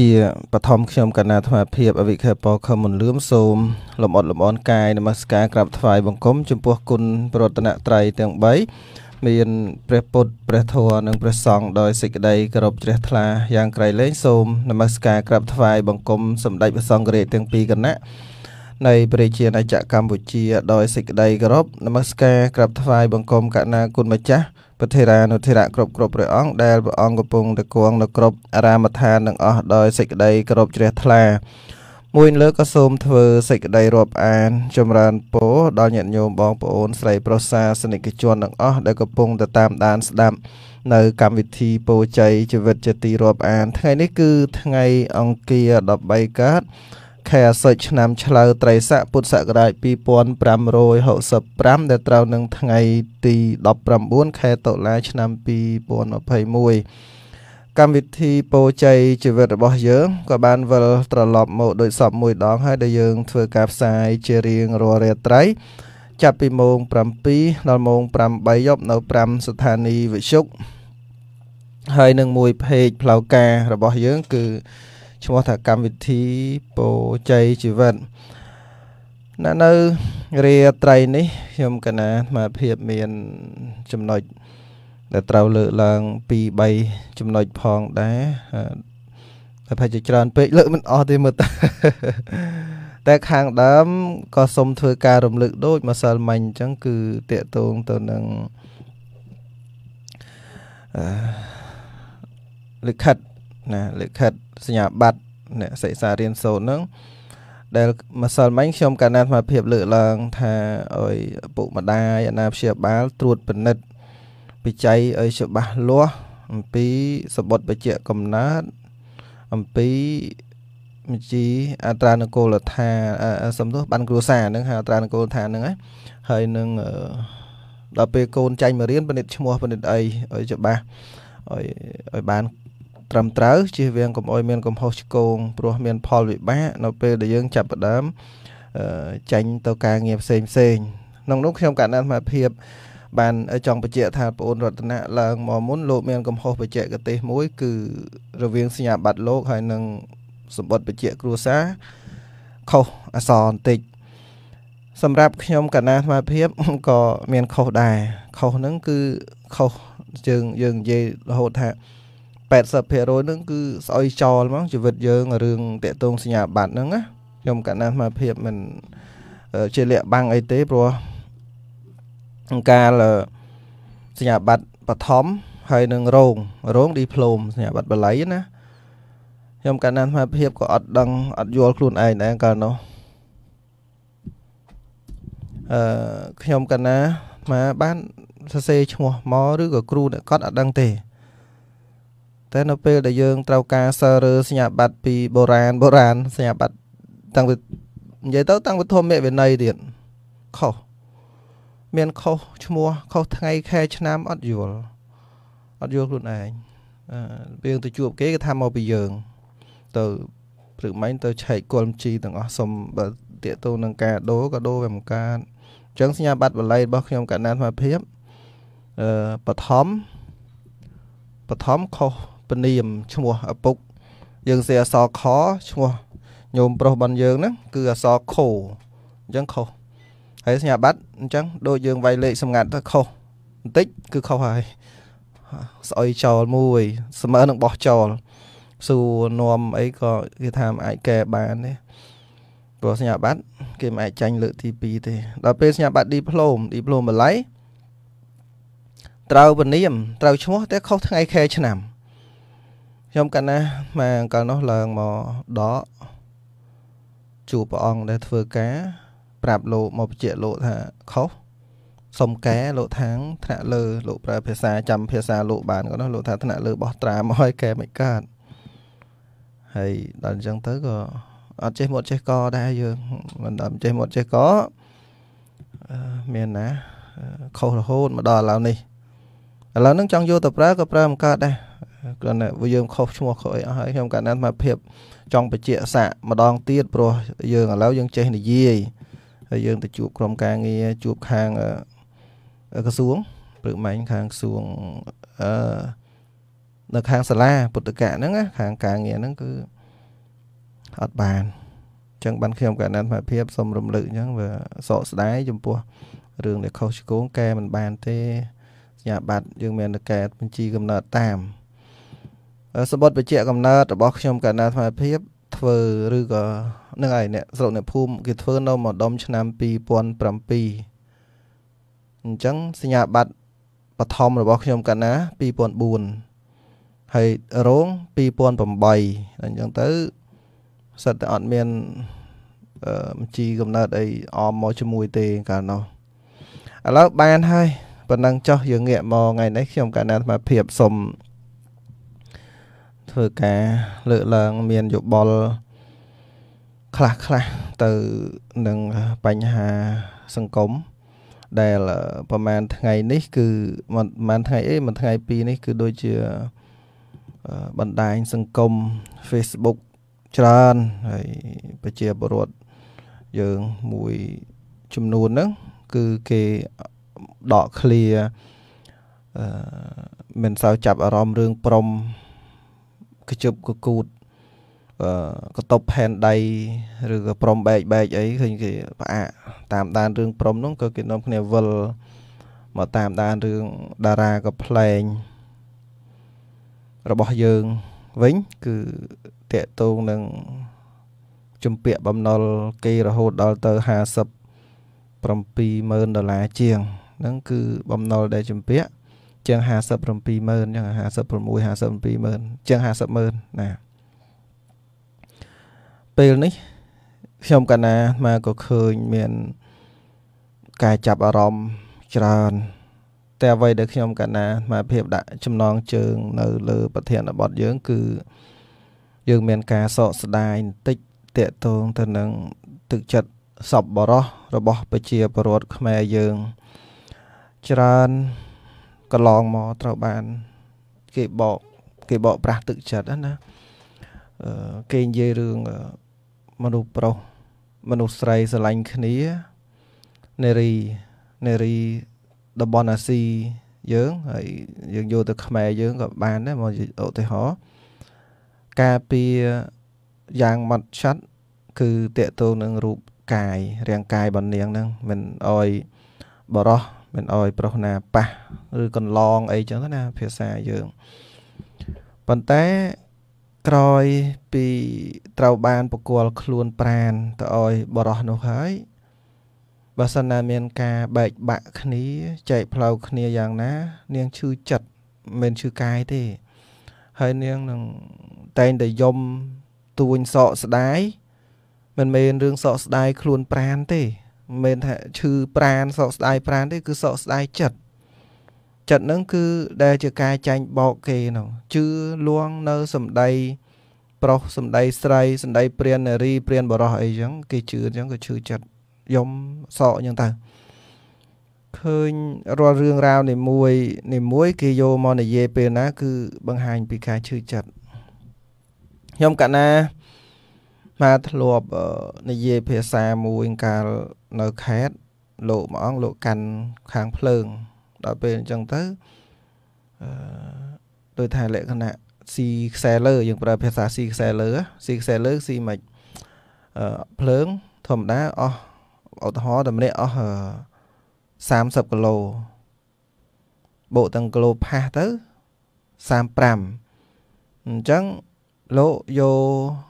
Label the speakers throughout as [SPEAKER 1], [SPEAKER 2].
[SPEAKER 1] ជាបឋមខ្ញុំកណ្ណាអាត្មាភាពអវិខេបខមុនលឿមសូមលំអត់លំអនកាយនមស្ការក្រាបថ្វាយបង្គំចំពោះគុណប្រតនត្រ័យទាំង3មានព្រះពុទ្ធព្រះធម៌និងព្រះសង្ឃដោយសេចក្តីគោរពជ្រះថ្លាយ៉ាងក្រៃលែងសូមនមស្ការក្រាបថ្វាយបង្គំសម្តេចព្រះសង្ឃរាជទាំងពីរគណៈនៃព្រះជាណាចក្រកម្ពុជាដោយសេចក្តីគោរពនមស្ការក្រាបថ្វាយបង្គំកណ្ណាគុណម្ចាស់ពធិរានុធិរៈគ្រប់គ្រប់ព្រះអង្គដែលព្រះអង្គកំពុងតែគង់នៅគ្រប់អារាមដ្ឋានទាំងអស់ដោយសេចក្តីគោរពជ្រះថ្លាមួយ លើក៏សូមធ្វើសេចក្តីរាប់អានចម្រើនពរដល់ញាតិញោមបងប្អូនស្រី ប្រុសសាសនិកជនទាំងអស់ដែលកំពុងទៅតាមដានស្ដាប់នៅកម្មវិធីពោជ័យជីវិតជាទីរាប់អានថ្ងៃនេះគឺថ្ងៃអង្គារ13កើតខែអាសត់ឆ្នាំឆ្លូវត្រីស័កពុទ្ធសករាជ2565ដែលត្រូវនឹងថ្ងៃ ទី19ខែតុលាឆ្នាំ2021កម្មវិធីពោជ័យជីវិតរបស់យើងក៏បានវិលត្រឡប់មកដូចសពមួយដងហើយដែលយើង ធ្វើការផ្សាយជារៀងរាល់រាត្រីចាប់ពីម៉ោង7ដល់ម៉ោង8យប់នៅ5ស្ថានីយ៍វិទ្យុហើយនឹងមួយ page ផ្លូវការរបស់យើងគឺឈ្មោះថាកម្មវិធីពោជ័យជីវិតនៅនៅរាត្រីនេះខ្ញុំកណាអាត្មាភាពមានចំណុចដែលត្រូវលើកឡើង2 3ចំណុចផងដែរតែប្រហែលជាច្រើនពេកលើកមិនអស់ទេមើលតើតែខាងដើមក៏សុំធ្វើការរំលឹកដូចម្សិលមិញអញ្ចឹងគឺតកតងទៅនឹងលិខិតណាលិខិតសញ្ញាបត្រអ្នកសិក្សារៀនសូត្រហ្នឹងដែលម្សិលមិញខ្ញុំកណ្ដាលអាត្មាភាពលើកឡើង ថាអើយពុកម្ដាយអាណាព្យាបាលត្រួតពិនិត្យបច្ច័យឲ្យច្បាស់លាស់អំពីសបុតបច្ចៈកំណើតអំពីមជីអត្រានគលថាសំទោសបានគ្រួសារហ្នឹងហើយអត្រានគលថាហ្នឹងហើយនឹងដល់ពេលកូនចាញ់មករៀនពិនិត្យឈ្មោះពិនិត្យអីឲ្យច្បាស់ឲ្យឲ្យបានត្រឹមត្រូវជៀសវាងកុំអោយមានកំហុសឆ្គងព្រោះមានផលវិបាកនៅពេលដែលយើងចាប់ផ្ដើមចាញ់ទៅការងារផ្សេងផ្សេងក្នុងនោះខ្ញុំកណ្ដាលអាភិបបានចង់បញ្ជាក់ថាប្អូនរតនៈឡើងមកមុនលោកមានកំហុសបច្ចេកទេសមួយគឺរវាងសញ្ញាបត្រលោកហើយនឹងសម្បត្តិបច្ចេកគ្រួសារខុសអសរបន្តិចសម្រាប់ខ្ញុំកណាអាត្មាភាពក៏មានខុសដែរខុសហ្នឹងគឺខុសយើងយើងនិយាយរហូតថា80%ហ្នឹងគឺស្អុយចោលហ្មងជីវិតយើងរឿងតាក់ទងសញ្ញាបត្រហ្នឹងណាខ្ញុំកណាស់មកភាពមិនជាលាក់បាំងអីទេព្រោះកាលសញ្ញាបត្របឋមហើយនឹងរងរងឌីប្លូមសញ្ញាបត្របល័យណាខ្ញុំកណាស់មកភាពក៏អត់ដឹងអត់យល់ខ្លួនឯងដែរកាលនោះអឺខ្ញុំកណាស់មកបានសរសេរឈ្មោះមកឬក៏គ្រូអ្នកគាត់អត់ដឹងទេតែនៅពេលដែលយើងត្រូវការសើរើសញ្ញាបត្រពីបុរាណបុរាណសញ្ញាបត្រតាំងពីនិយាយទៅ តាំងពីធម្មវិន័យទៀតខុសមានខុសឈ្មោះខុសថ្ងៃខែឆ្នាំអត់យល់អត់យល់ខ្លួនឯងពេលទៅជួបគេគេថាមកពីយើង ទៅ ព្រឹកមិញទៅឆែកគល់ជីទាំងអស់សុំបើតាកតូននឹងការដូរក៏ដូរវាមិនកើតអញ្ចឹងសញ្ញាបត្របល័យរបស់ខ្ញុំកណ្ដាលសមាភិបអឺបឋមបឋមខុសពនាមឈ្មោះឪពុកយើងសេអសខឈ្មោះញោមប្រុសបនយើងហ្នឹងគឺអសខអញ្ចឹងខុសហើយសញ្ញាបត្រអញ្ចឹងដូចយើងវាយលេខសម្ងាត់ទៅខុសបន្តិចគឺខុសហើយស្អុយចោលមួយស្មើនឹងបោះចោលសួរនំអីក៏គេថាអាចកែបានទេព្រោះសញ្ញាបត្រគេមិនអាចចាញ់លើកទី2ទេដល់ពេលសញ្ញាបត្រឌីប្លូមឌីប្លូមបល័យត្រូវពនាមត្រូវឈ្មោះតែខុសថ្ងៃខែឆ្នាំខ្ញុំកាលណាមកកាលនោះឡើងមកដកជួបព្រះអង្គដែលធ្វើការ ប្រាប់លោកមកបញ្ជាក់លោកថាខុសសុំកែលោកថាងថ្នាក់លើលោកប្រើភាសាចាំភាសាលោកបានក៏នោះលោកថាថ្នាក់លើបោះត្រាមកឲ្យកែមិនកើតហើយដល់អញ្ចឹងទៅក៏អត់ចេះមុតចេះកដែរយើងមិនដល់ចេះមុតចេះកមានណាខុសរហូតមកដល់ឥឡូវនេះឥឡូវហ្នឹងចង់យកទៅប្រើក៏ប្រើមិនកើតដែរគាត់ណាយើងខុសឈ្មោះខុសអីអស់ហើយខ្ញុំកាលណាអាភាពចង់បជាសាក់ម្ដងទៀតព្រោះយើងឥឡូវយើងចេះនិយាយហើយយើងទៅជួបក្រុមការងារជួបខាងក្រសួងព្រឹកម៉ែងខាងក្រសួងអឺនៅខាងសាលាពុទ្ធកៈហ្នឹងខាងការងារហ្នឹងគឺអត់បានអញ្ចឹងបានខ្ញុំកណ្ដាលសមភាពសូមរំលឹកអញ្ចឹងវាសោកស្ដាយចំពោះរឿងដែលខុសឆ្គងកែមិនបានទេសញ្ញាបត្រយើងមានតែកែបញ្ជីកំណត់តាមសម្បត្តិបច្ចៈកំណើតរបស់ខ្ញុំកណ្ដាលថ្មភាពធ្វើឬក៏នឹងឯអ្នកស្រុកអ្នកភូមិគេធ្វើនៅម្ដុំឆ្នាំ2007អញ្ចឹងសញ្ញាបត្របឋមរបស់ខ្ញុំកណ្ណា2004ហើយរោង2008អញ្ចឹងទៅសិតតែអត់មានអឺមជីកំណើតអីអមមកជាមួយទេកាលនោះឥឡូវបានហើយប៉ុណ្ណឹងចោះយើងងាកមកថ្ងៃនេះខ្ញុំកណ្ណាអាត្មាភាពសូមធ្វើការលើកឡើង មានយោបល់ខ្លះខ្លះទៅនឹងបញ្ហាសង្គមដែលប្រហែលថ្ងៃនេះ គឺមិនប្រហែលថ្ងៃអីមិនថ្ងៃពីរនេះ គឺដូចជាបណ្ដាញសង្គម Facebook ច្រើនហើយប្រជាពលរដ្ឋយើងមួយចំនួនហ្នឹងគឺគេដកឃ្លាអឺមិនសូវចាប់អារម្មណ៍រឿងព្រមខ្ជិបកកូតកតុបផែនដៃឬក៏ព្រំបែកបែកអីឃើញគេផ្អាកតាមដានរឿងព្រំហ្នឹងក៏គេនាំគ្នាវិលមកតាមដានរឿងតារាក៏ផ្លែងរបស់យើងវិញគឺតកតងនឹងជំពាក់បំណុលគេរហូតដល់ទៅ50 70000ដុល្លារជាងហ្នឹងគឺបំណុលដែលជំពាក់ជាង570,000ចឹង56 570,000ជាង500,000ណាពេលនេះខ្ញុំកាលណាមកក៏ឃើញមានការចាប់អារម្មណ៍ច្រើនតែអ្វីដែលខ្ញុំកាលណាមកភាពដាក់ចំណងជើងនៅលើប្រធានបទយើង គឺយើងមាន ការសោកស្ដាយបន្តិចតកតងទៅនឹងទឹកចិត្តសពបរោះរបស់ ប្រជាពលរដ្ឋខ្មែរយើងច្រើនកន្លងមកត្រូវបានគេបកគេបកប្រាស់ទឹកចិត្តណាអឺគេនិយាយរឿងមនុស្សប្រុសមនុស្សស្រីស្រឡាញ់គ្នានារីនារីតំបន់អាស៊ីយើងហើយយើងយកទៅខ្មែរយើងក៏បានដែរមកឧទាហរណ៍ការពារយ៉ាងម៉ត់ឆាត់គឺតកតងនឹងរូបកាយរាងកាយបណ្ឌៀងហ្នឹងមិនអោយបរោះមិនអោយប្រុសណាប៉ះឬកន្លងអីចឹងណាភាសាយើងប៉ុន្តែក្រោយពីត្រូវបានបកលខ្លួនប្រាន ទៅអោយបរោះនោះហើយបើសិនណាមានការបែកបាក់គ្នាចែកផ្លូវគ្នាយ៉ាងណា នាងឈឺចិត្តមិនឈឺកាយទេ ហើយនាងនឹងតែងតែយំទួញសោកស្ដាយមិនមែនរឿងសោកស្ដាយខ្លួនប្រានទេមិនថាឈឺប្រានសោកស្ដាយប្រានទេគឺសោកស្ដាយចិត្តចិត្តហ្នឹងគឺដែលជាការចាញ់បោកគេនោះជឿលួងនៅសម្ដី ប្រុសសម្ដីស្រីសម្ដីព្រាននារីព្រានបរោះអីចឹងគេជឿចឹងក៏ឈឺចិត្តយំសោកចឹងទៅឃើញរាល់រឿងរ៉ាវនីមួយនីមួយគេយកមកនិយាយពេលណា គឺបង្ហាញពីការឈឺចិត្តខ្ញុំកាលណាបាទធ្លាប់និយាយភាសាមួយកាលនៅខេត្តលោកម្អងលោកកាន់ខាងភ្លើងដល់ពេលអញ្ចឹងទៅអឺដោយថាលក្ខណៈ C ខ្សែលើយើងប្រើភាសា C ខ្សែលើ C ខ្សែលើ C មិនអឺភ្លើងធម្មតាអស់ឧទាហរណ៍តម្រាក់អស់30គីឡូបូកទាំងគីឡូផាសទៅ35អញ្ចឹងលោកយក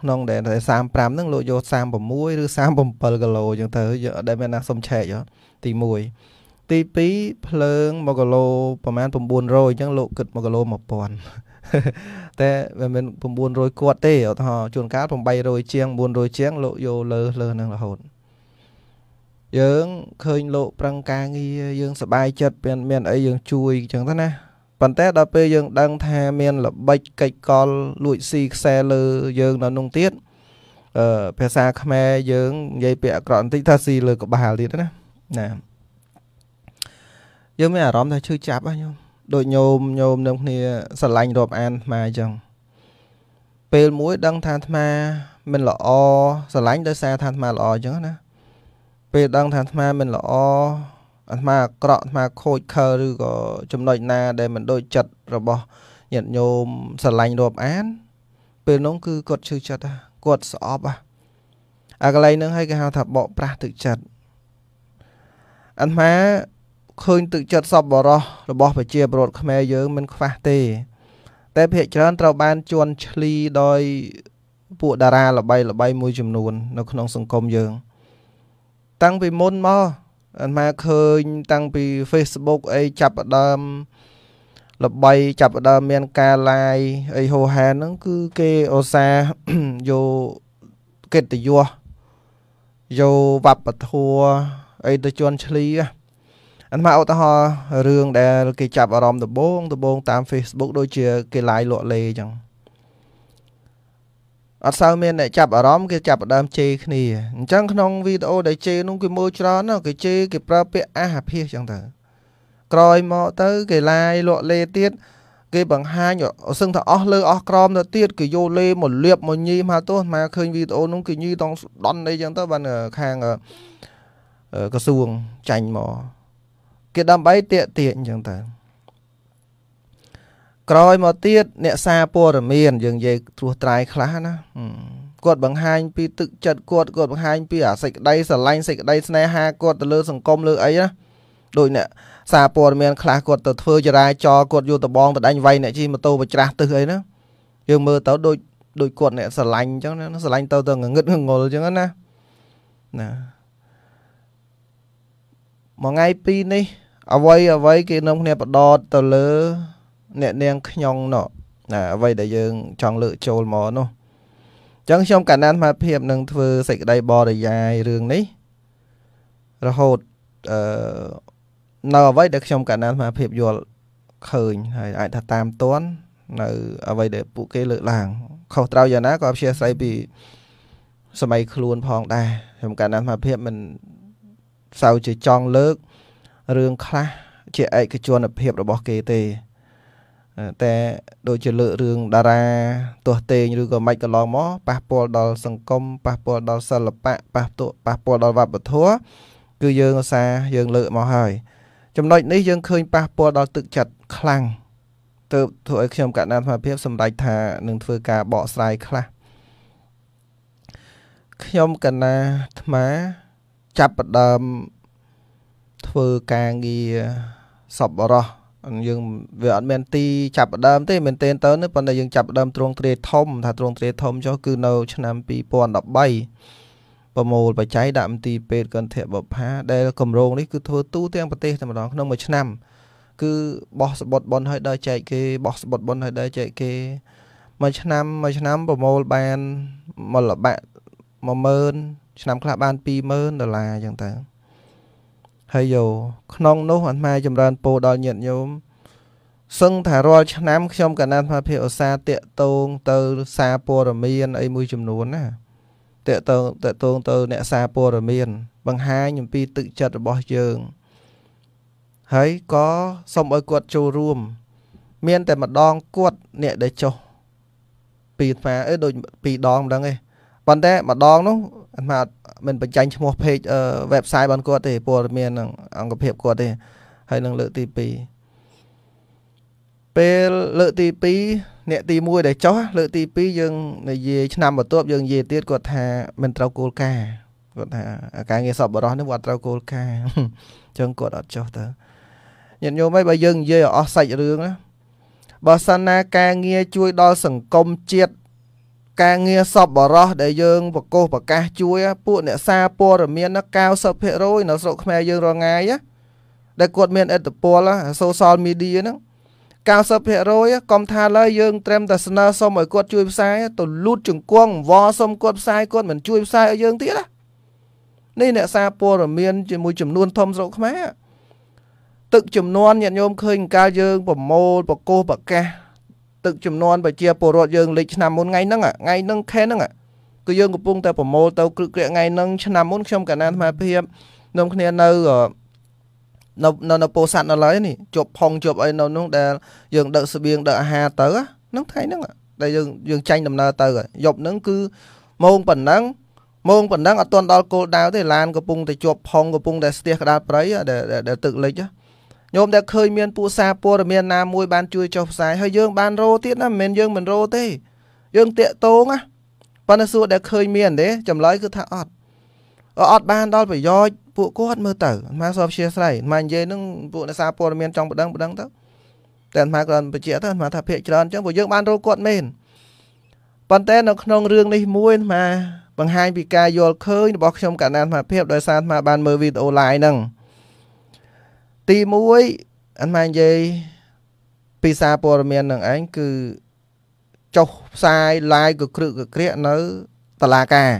[SPEAKER 1] ក្នុងដែល35ហ្នឹងលោកយក36ឬ37គីឡូអញ្ចឹងទៅដែលមានណាសុំឆែកទី1ទី2ភ្លើង1គីឡូប្រហែល900អញ្ចឹងលោកគិត1គីឡូ1000តែវាមាន900គាត់ទេឧទាហរណ៍ជួនកាល800ជាង900ជាងលោកយកលើលើហ្នឹងរហូតយើងឃើញលោកប្រឹងការងារយើងសบายចិត្តមានមានអីយើងជួយអញ្ចឹងទៅណាប៉ុន្តែដល់ពេលយើងដឹងថាមាន ល្បិចកិច្ចកល លួចស៊ីខ្សែលើយើងនៅនោះទៀតអឺភាសាខ្មែរយើងនិយាយពាក្យអាក្រក់បន្តិចថាស៊ីលើក្បាលទៀតណាណាយើងមានអារម្មណ៍ថាឈឺចាប់ហ្នឹងញោមដូចញោមញោមនឹងគ្នា ស្រឡាញ់រាប់អានអាត្មាអញ្ចឹងពេលមួយដឹងថាអាត្មាមិនល្អស្រឡាញ់ដោយសារថាអាត្មាល្អអញ្ចឹងណា ពេលដឹងថាអាត្មាមិនល្អអាត្មាអាក្រក់អាត្មាខូចខើឬក៏ចំណុចណា ដែលមិនដូចចិត្តរបស់ញាតិញោមស្រឡាញ់រាប់អានពេលនោះគឺគាត់ឈឺចិត្តគាត់ស្អប់អាកន្លែងហ្នឹងឲ្យគេហៅថាបកប្រាស់ទឹកចិត្តអាត្មាឃើញទឹកចិត្តសប្បុរស របស់ប្រជាពលរដ្ឋខ្មែរយើងមិនខ្វះទេតែភាគច្រើនត្រូវបានជន់ឈ្លីដោយ ពួកតារាល្បី ល្បីមួយចំនួន នៅក្នុងសង្គមយើង តាំងពីមុនមកម៉ែឃើញតាំងពី Facebook អីចាប់ដើមល្បីចាប់ដើមមាន ការ live អីហូហែហ្នឹងគឺគេឧស្សាហ៍យកកិត្តិយសយកវប្បធម៌អីទៅជន់ឈ្លីអានមកឧទាហរណ៍រឿងដែលគេចាប់អារម្មណ៍ដបងដបង តាម Facebook ដូចជាគេ live លក់លេអញ្ចឹងអត់សូវមានអ្នកចាប់អារម្មណ៍គេចាប់ដើមជេរគ្នាអញ្ចឹងក្នុងវីដេអូដែលជេរនោះគេមើលច្រើនណាស់គេជេរគេប្រើពាក្យអាហាភាសអញ្ចឹងទៅក្រោយមកទៅ គេឡាយលក់លេទៀតគេបង្ហាញអសឹងថាអស់លើអស់ក្រមទៅទៀតគេយកលេមកលាបមកញីមកទោះមកឃើញវីដេអូនោះគេញីតង់ដន់អីចឹងទៅបានខាងក្រសួងចាញ់មកគេដើម្បីតាកទៀតអញ្ចឹងទៅក្រោយមកទៀតអ្នកសារព័ត៌មានយើងនិយាយត្រួសត្រាយខ្លះណាគាត់បង្ហាញ ពីទឹកចិត្តគាត់គាត់បង្ហាញពីអាសេចក្តីស្រឡាញ់សេចក្តីស្នេហាគាត់ទៅលើសង្គមលើអីណាដូចអ្នកសារព័ត៌មានខ្លះគាត់ទៅធ្វើចរាចរគាត់យកតបងបដាញ់វាយអ្នកជិះម៉ូតូបច្រាស់ទឹះអីណាយើងមើលទៅដូចដូចគាត់អ្នកស្រឡាញ់អញ្ចឹងណាស្រឡាញ់ទៅទៅងងឹតងល់អញ្ចឹងណាណាមួយថ្ងៃពីរនេះអ្វីអ្វីគេនាំគ្នាបដតទៅលើអ្នកនាងខ្ញុំនោះណាអ្វីដែលយើងចង់លើកចូលមកនោះអញ្ចឹងខ្ញុំកណ្ដាលសមត្ថភាពនឹងធ្វើសេចក្តីបរិយាយរឿងនេះរហូតអឺនៅ អ្វីដែលខ្ញុំកណ្ដាលសមត្ថភាពយល់ឃើញហើយអាចថាតាមតន់នៅអ្វីដែលពួកគេលើកឡើងខុសត្រូវយ៉ាងណាក៏អព្យាស្រ័យពីសម័យខ្លួនផងដែរខ្ញុំកណ្ដាលសមត្ថភាពមិនសៅជាចង់លើករឿងខ្លះជាឯកជនភាពរបស់គេទេតែដូចជាលើករឿងតារាទាស់ទេងឬក៏មិនកន្លងមកប៉ះពាល់ដល់សង្គមប៉ះពាល់ដល់សិល្បៈប៉ះពាល់ប៉ះពាល់ដល់វប្បធម៌គឺយើងឧស្សាហ៍យើងលើកមកហើយ ចំណុចនេះយើងឃើញប៉ះពាល់ដល់ទឹកចិត្តខ្លាំងទៅធ្វើឲ្យខ្ញុំកណ្ដាលអាភិបសម្ដែងថានឹងធ្វើការបកស្រាយខ្លះខ្ញុំកណាអាមាចាប់ផ្ដើមធ្វើការងារសពរោះយើងវាអត់មានទីចាប់ដើមទេមែនទេទៅនេះប៉ុន្តែយើងចាប់ដើមទ្រង់ទ្រាយធំ ថាទ្រង់ទ្រាយធំចុះគឺនៅ ឆ្នាំ2013ប្រមូលបច្ច័យដាក់មន្ទីរពេទ្យកន្ធបផាដែលគម្រោងនេះគឺធ្វើទូទាំងប្រទេសតែម្ដងក្នុងមួយឆ្នាំគឺបោះសបុតប៉ុនឲ្យដល់ចែកគេបោះសបុតប៉ុនឲ្យដល់ចែកគេមួយឆ្នាំមួយឆ្នាំប្រមូលបានមកលបាក់10000ឆ្នាំខ្លះបាន20000ដុល្លារអញ្ចឹងទៅហើយយោក្នុងនោះអាត្មាចម្រើនពោដល់ញាតិញោមសឹងថារាល់ឆ្នាំ ខ្ញុំកណាអាត្មាភាពឧស្សាហ៍តាកតងទៅសារព័ត៌មានអីមួយចំនួនណាតាកតងតាកតងទៅ អ្នកសារព័ត៌មានបង្ហាញអំពីទឹកចិត្តរបស់យើងហើយក៏សូមឲ្យគាត់ចូលរួម មានតែម្ដងគាត់អ្នកដែលចុះពីអាត្មាអីដូចពីរដងម្ដងឯងប៉ុន្តែម្ដងនោះអាត្មាមិនបញ្ចាញ់ឈ្មោះ page website របស់គាត់ទេព័ត៌មាននឹងអង្គភាពគាត់ទេ ហើយនឹងលើកទី2ពេលលើកទី2អ្នកទី1ដែលចោះ លើកទី2យើងនិយាយឆ្នាំបន្ទាប់យើងនិយាយទៀតគាត់ថា មិនត្រូវគោលការណ៍គាត់ថាការងារសពបរោះនេះវាអត់ត្រូវគោលការណ៍អញ្ចឹងគាត់អត់ចោះទៅញាតិញោមឯងបើយើងនិយាយឲ្យអស់សាច់រឿងណាបើសិនណាការងារជួយដល់សង្គមជាតិការងារសពបរោះដែលយើងប្រកោសប្រកាស ជួយពួកអ្នកសារព័ត៌មាន90%នៅស្រុកខ្មែរយើងរងាយដែលគាត់មានឥទ្ធិពលសូសលមីឌីហ្នឹង90%កុំថាឡើយយើងត្រឹមតែស្នើសុំឲ្យគាត់ជួយ ផ្សាយទៅលូតជង្គង់វល់សុំគាត់ផ្សាយគាត់មិនជួយផ្សាយឲ្យយើងទៀតណានេះអ្នកសារព័ត៌មានជាមួយចំនួនធំស្រុកខ្មែរទឹកចំនួនញាតិញោមឃើញកាលយើងប្រមូលប្រកោសប្រកាសទឹកចំនួនប្រជាពលរដ្ឋយើងលេខឆ្នាំមុនថ្ងៃហ្នឹងថ្ងៃហ្នឹងខេហ្នឹងគឺយើងកំពុងតែប្រមូលទៅគ្រឹកគ្រែកថ្ងៃហ្នឹងឆ្នាំមុនខ្ញុំកណ្ដាលអាភាពនំគ្នានៅនៅនៅពោស័តនៅឡើយនេះជប់ផុងជប់អីនៅនោះដែល យើងដឹកស្បៀងដឹកអាហារទៅហ្នឹងថ្ងៃហ្នឹងដែលយើងយើងចាញ់ដំណើរទៅយប់ហ្នឹងគឺម៉ោងប៉ុណ្ណឹងម៉ោងប៉ុណ្ណឹងអត់ទាន់ដល់គោលដៅទេឡានកំពុងតែជប់ផុងកំពុងតែស្ទះក្តារព្រៃដែលទឹកលិចហ្នឹងញោមដែលឃើញមានពួកសារព័ត៌មានណាមួយបានជួយចុះផ្សាយហើយយើង បានរោទៀតណាមិនមែនយើងមិនរោទេយើងតាកតងណាប៉ុន្តែសួរដែលឃើញមានទេចម្លើយគឺថាអត់អត់បានដល់ប្រយោជន៍ពួកគាត់មើលទៅអាត្មាសពជាស្រ័យអាត្មានិយាយនឹងពួកអ្នកសារព័ត៌មានចង់បដិងបដិងទៅតែអាត្មាគ្រាន់បញ្ជាក់ទៅអាត្មាថាភាកច្រើនអញ្ចឹងពួកយើងបានរកគាត់មែនប៉ុន្តែនៅក្នុងរឿងនេះមួយអាត្មាបង្ហាញពីការយល់ឃើញរបស់ខ្ញុំកណ្ដាលអាត្មាភាពដោយសារអាត្មាបានមើលវីដេអូ live ហ្នឹងទី1អត់ម៉ែនិយាយពីសារព័ត៌មាននឹងឯងគឺចុះផ្សាយ live ក៏គ្រឹកក៏ក្រាកនៅតឡាការ